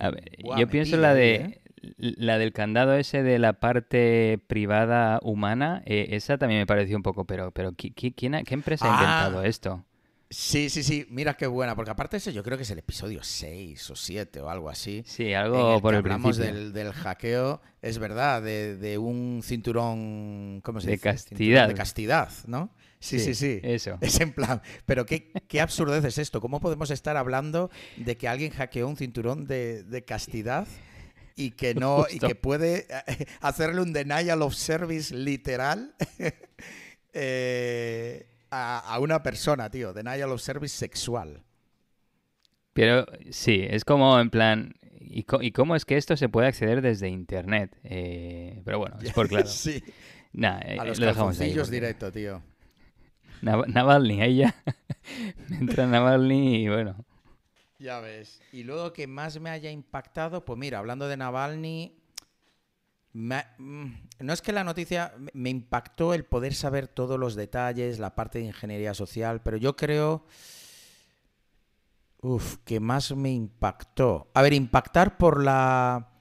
A: a ver, em, yo pienso la de ¿eh?
B: la del candado ese de la parte privada humana, eh, esa también me pareció un poco, pero, pero ¿quién ¿qué empresa ha ah. inventado esto?
A: Sí, sí, sí, mira qué buena,
B: porque aparte de eso yo creo que es
A: el episodio 6 o 7 o algo así. Sí, algo el por el hablamos del, hackeo, es verdad, de, un cinturón, ¿cómo se de Castidad. de castidad, ¿no? Sí, sí, sí. Eso. (laughs) Es en plan, pero qué, qué absurdez es esto. ¿Cómo podemos estar hablando de que alguien hackeó un cinturón de, castidad? y que no y que puede eh, hacerle un denial of service literal (laughs) eh, a, una persona, tío, denial of service sexual.
B: Pero sí, es como en plan, ¿y, cómo es que esto se puede acceder desde internet? Eh, pero bueno, es por (laughs) claro. sí. a los lo
A: directo, tío.
B: Navalny, ahí ya. me (laughs) entra Navalny y bueno.
A: Ya ves. Y luego que más me haya impactado, pues mira, hablando de Navalny, mm, no es que la noticia me impactó el poder saber todos los detalles, la parte de ingeniería social, pero yo creo uf, que más me impactó. A ver, impactar por la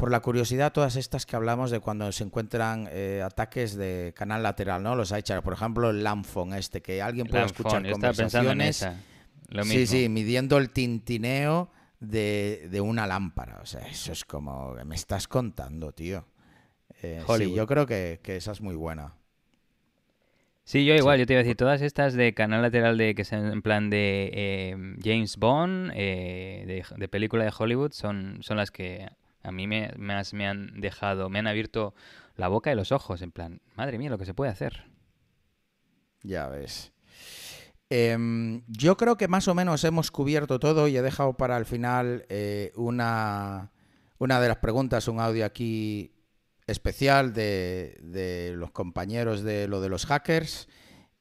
A: por la curiosidad, todas estas que hablamos de cuando se encuentran eh, ataques de canal lateral, ¿no? Los iChar, por ejemplo, el Lanfon este, que alguien puede escuchar yo conversaciones. En esa. Lo Sí, sí, midiendo el tintineo de, una lámpara. O sea, eso es como, me estás contando, tío.
B: Eh, sí, yo
A: creo que, esa es muy buena.
B: Sí, yo igual, yo te iba a decir, todas estas de canal lateral de que es en plan de eh, James Bond, de, de película de Hollywood, son, son las que a mí me, han dejado, me han abierto la boca y los ojos, en plan, madre mía, lo que se puede hacer.
A: Ya ves. Em, yo creo que más o menos hemos cubierto todo y he dejado para el final eh, una, una de las preguntas, un audio aquí especial de, de, los compañeros de lo de los hackers.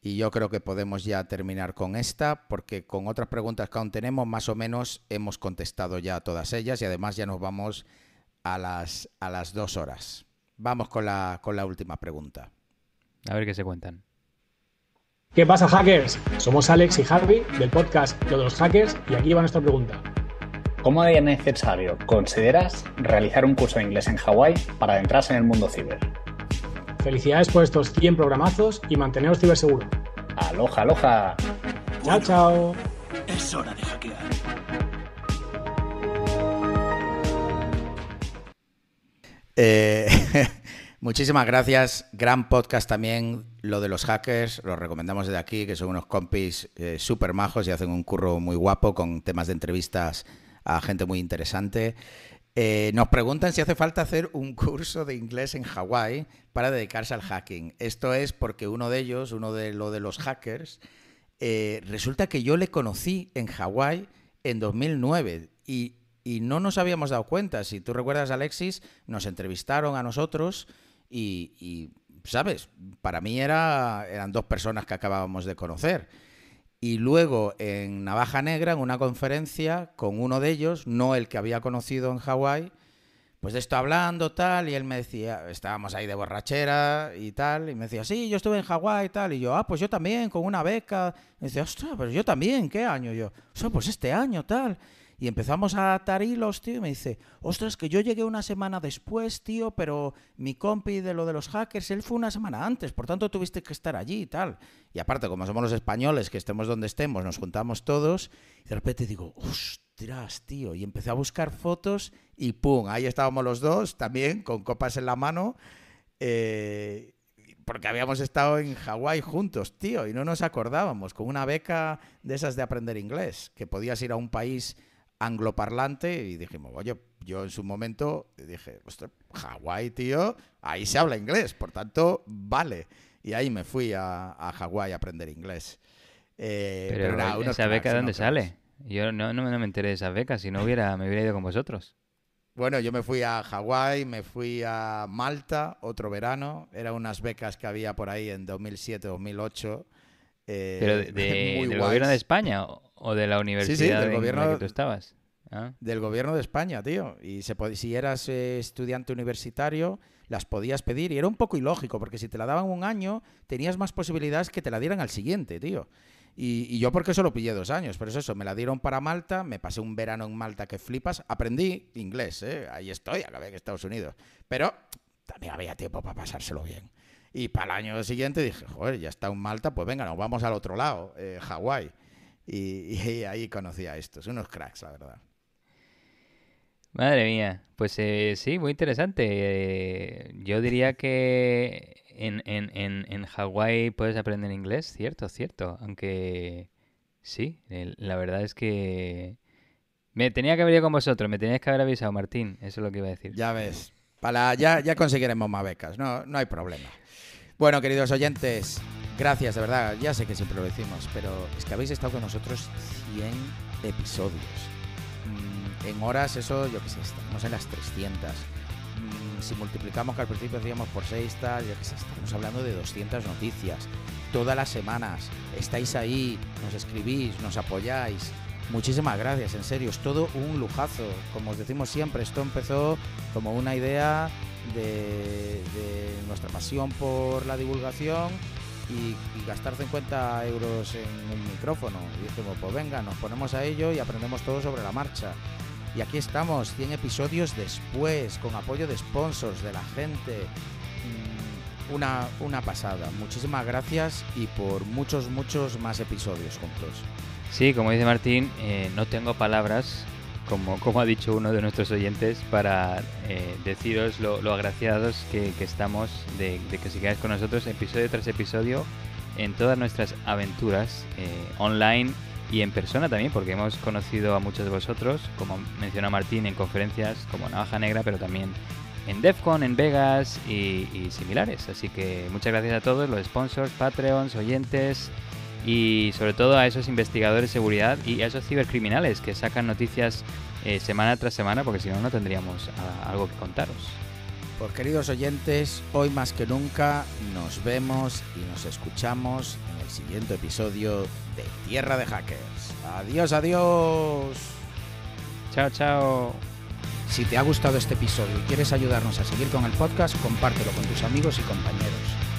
A: Y yo creo que podemos ya terminar con esta, porque con otras preguntas que aún tenemos, más o menos hemos contestado ya todas ellas y además ya nos vamos a las, a las dos horas. Vamos con la, con la última pregunta. A ver qué se cuentan.
C: ¿Qué pasa, hackers? Somos Alex y Harvey del podcast Yo de los Hackers y aquí va nuestra pregunta. ¿Cómo de necesario consideras realizar un curso de inglés en Hawái para adentrarse en el mundo ciber?
D: Felicidades por estos 100 programazos y manteneros ciberseguro.
C: Aloja, aloja.
D: Chao, chao. Es hora de hackear.
A: (laughs) muchísimas gracias. Gran podcast también. Lo de los hackers, los recomendamos desde aquí, que son unos compis eh, súper majos y hacen un curro muy guapo con temas de entrevistas a gente muy interesante. Eh, nos preguntan si hace falta hacer un curso de inglés en Hawái para dedicarse al hacking. Esto es porque uno de ellos, uno de lo de los hackers, eh, resulta que yo le conocí en Hawái en 2009 y y no nos habíamos dado cuenta. Si tú recuerdas, Alexis, nos entrevistaron a nosotros y, ¿sabes? Para mí era, eran dos personas que acabábamos de conocer. Y luego en Navaja Negra, en una conferencia con uno de ellos, no el que había conocido en Hawái, pues de esto hablando, tal, y él me decía, estábamos ahí de borrachera y tal, y me decía, sí, yo estuve en Hawái y tal, y yo, ah, pues yo también, con una beca. Y me decía, ostras, pero yo también, ¿qué año? Y yo, pues este año, tal. Y empezamos a atar hilos, tío, y me dice, ostras, que yo llegué una semana después, tío, pero mi compi de lo de los hackers, él fue una semana antes, por tanto tuviste que estar allí y tal. Y aparte, como somos los españoles, que estemos donde estemos, nos juntamos todos, y de repente digo, ostras, tío, y empecé a buscar fotos y pum, ahí estábamos los dos también, con copas en la mano. Eh, porque habíamos estado en Hawái juntos, tío, y no nos acordábamos, con una beca de esas de aprender inglés, que podías ir a un país angloparlante y dijimos, oye, yo en su momento dije, ostras, Hawái, tío, ahí se habla inglés, por tanto, vale. Y ahí me fui a, Hawái a aprender inglés. Eh, pero, ¿esa beca de dónde sale?
B: Yo no, me enteré de esas becas, si no hubiera, me hubiera ido con vosotros.
A: Bueno, yo me fui a Hawái, me fui a Malta otro verano. Eran unas becas que había por ahí en 2007-2008. Eh, ¿Pero de, (laughs) del gobierno de España?
B: O de la universidad del gobierno, que tú
A: estabas. Ah. Del gobierno de España, tío. Y si eras eh, estudiante universitario, las podías pedir. Y era un poco ilógico, porque si te la daban un año, tenías más posibilidades que te la dieran al siguiente, tío. Y, y, yo porque solo pillé dos años, pero es eso, me la dieron para Malta, me pasé un verano en Malta que flipas, aprendí inglés, ¿eh? ahí estoy, acabé en Estados Unidos, pero también había tiempo para pasárselo bien. Y para el año siguiente dije, joder, ya está en Malta, pues venga, nos vamos al otro lado, eh, Hawái. Y, ahí conocía a estos, unos cracks, la verdad.
B: Madre mía, pues eh, sí, muy interesante. Eh, yo diría que en, en, Hawái puedes aprender inglés, cierto, cierto. Aunque sí, la verdad es que... Me tenía que haber ido con vosotros, me tenías que haber avisado, Martín, eso es lo que iba a decir. Ya ves, para, ya,
A: conseguiremos más becas, no, no hay problema. Bueno, queridos oyentes, Gracias, de verdad. Ya sé que siempre lo decimos, pero es que habéis estado con nosotros 100 episodios. Mm, en horas, eso, yo qué sé, estamos en las 300. Mm, si multiplicamos, que al principio hacíamos por 6, tal, estamos hablando de 200 noticias. Todas las semanas estáis ahí, nos escribís, nos apoyáis. Muchísimas gracias, en serio, es todo un lujazo. Como os decimos siempre, esto empezó como una idea de, de nuestra pasión por la divulgación y, gastar 50 euros en un micrófono. Y decimos pues venga, nos ponemos a ello y aprendemos todo sobre la marcha. Y aquí estamos, 100 episodios después, con apoyo de sponsors, de la gente. Mm, una, una pasada. Muchísimas gracias y por
B: muchos, muchos más episodios juntos. Sí, como dice Martín, eh, no tengo palabras como, como ha dicho uno de nuestros oyentes, para eh, deciros lo, agraciados que, que estamos de, de, que sigáis con nosotros episodio tras episodio en todas nuestras aventuras eh, online y en persona también, porque hemos conocido a muchos de vosotros, como mencionó Martín, en conferencias como Navaja Negra, pero también en DEFCON, en Vegas y, y similares. Así que muchas gracias a todos los sponsors, Patreons, oyentes y sobre todo a esos investigadores de seguridad y a esos cibercriminales que sacan noticias eh, semana tras semana porque si no no tendríamos ah, algo que contaros.
A: Pues queridos oyentes, hoy más que nunca
B: nos vemos y nos escuchamos
A: en el siguiente episodio de Tierra de Hackers. Adiós, adiós. Chao, chao. Si te ha gustado este episodio y quieres ayudarnos a seguir con el
B: podcast, compártelo con tus amigos y compañeros.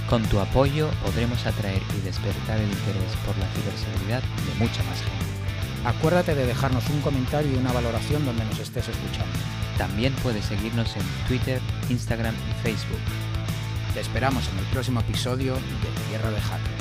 B: Con tu apoyo podremos atraer y despertar el interés por la ciberseguridad de mucha más gente. Acuérdate de dejarnos un comentario y una valoración donde nos estés escuchando. También puedes seguirnos en Twitter, Instagram
A: y Facebook. Te esperamos en el próximo episodio de Tierra de Hackers.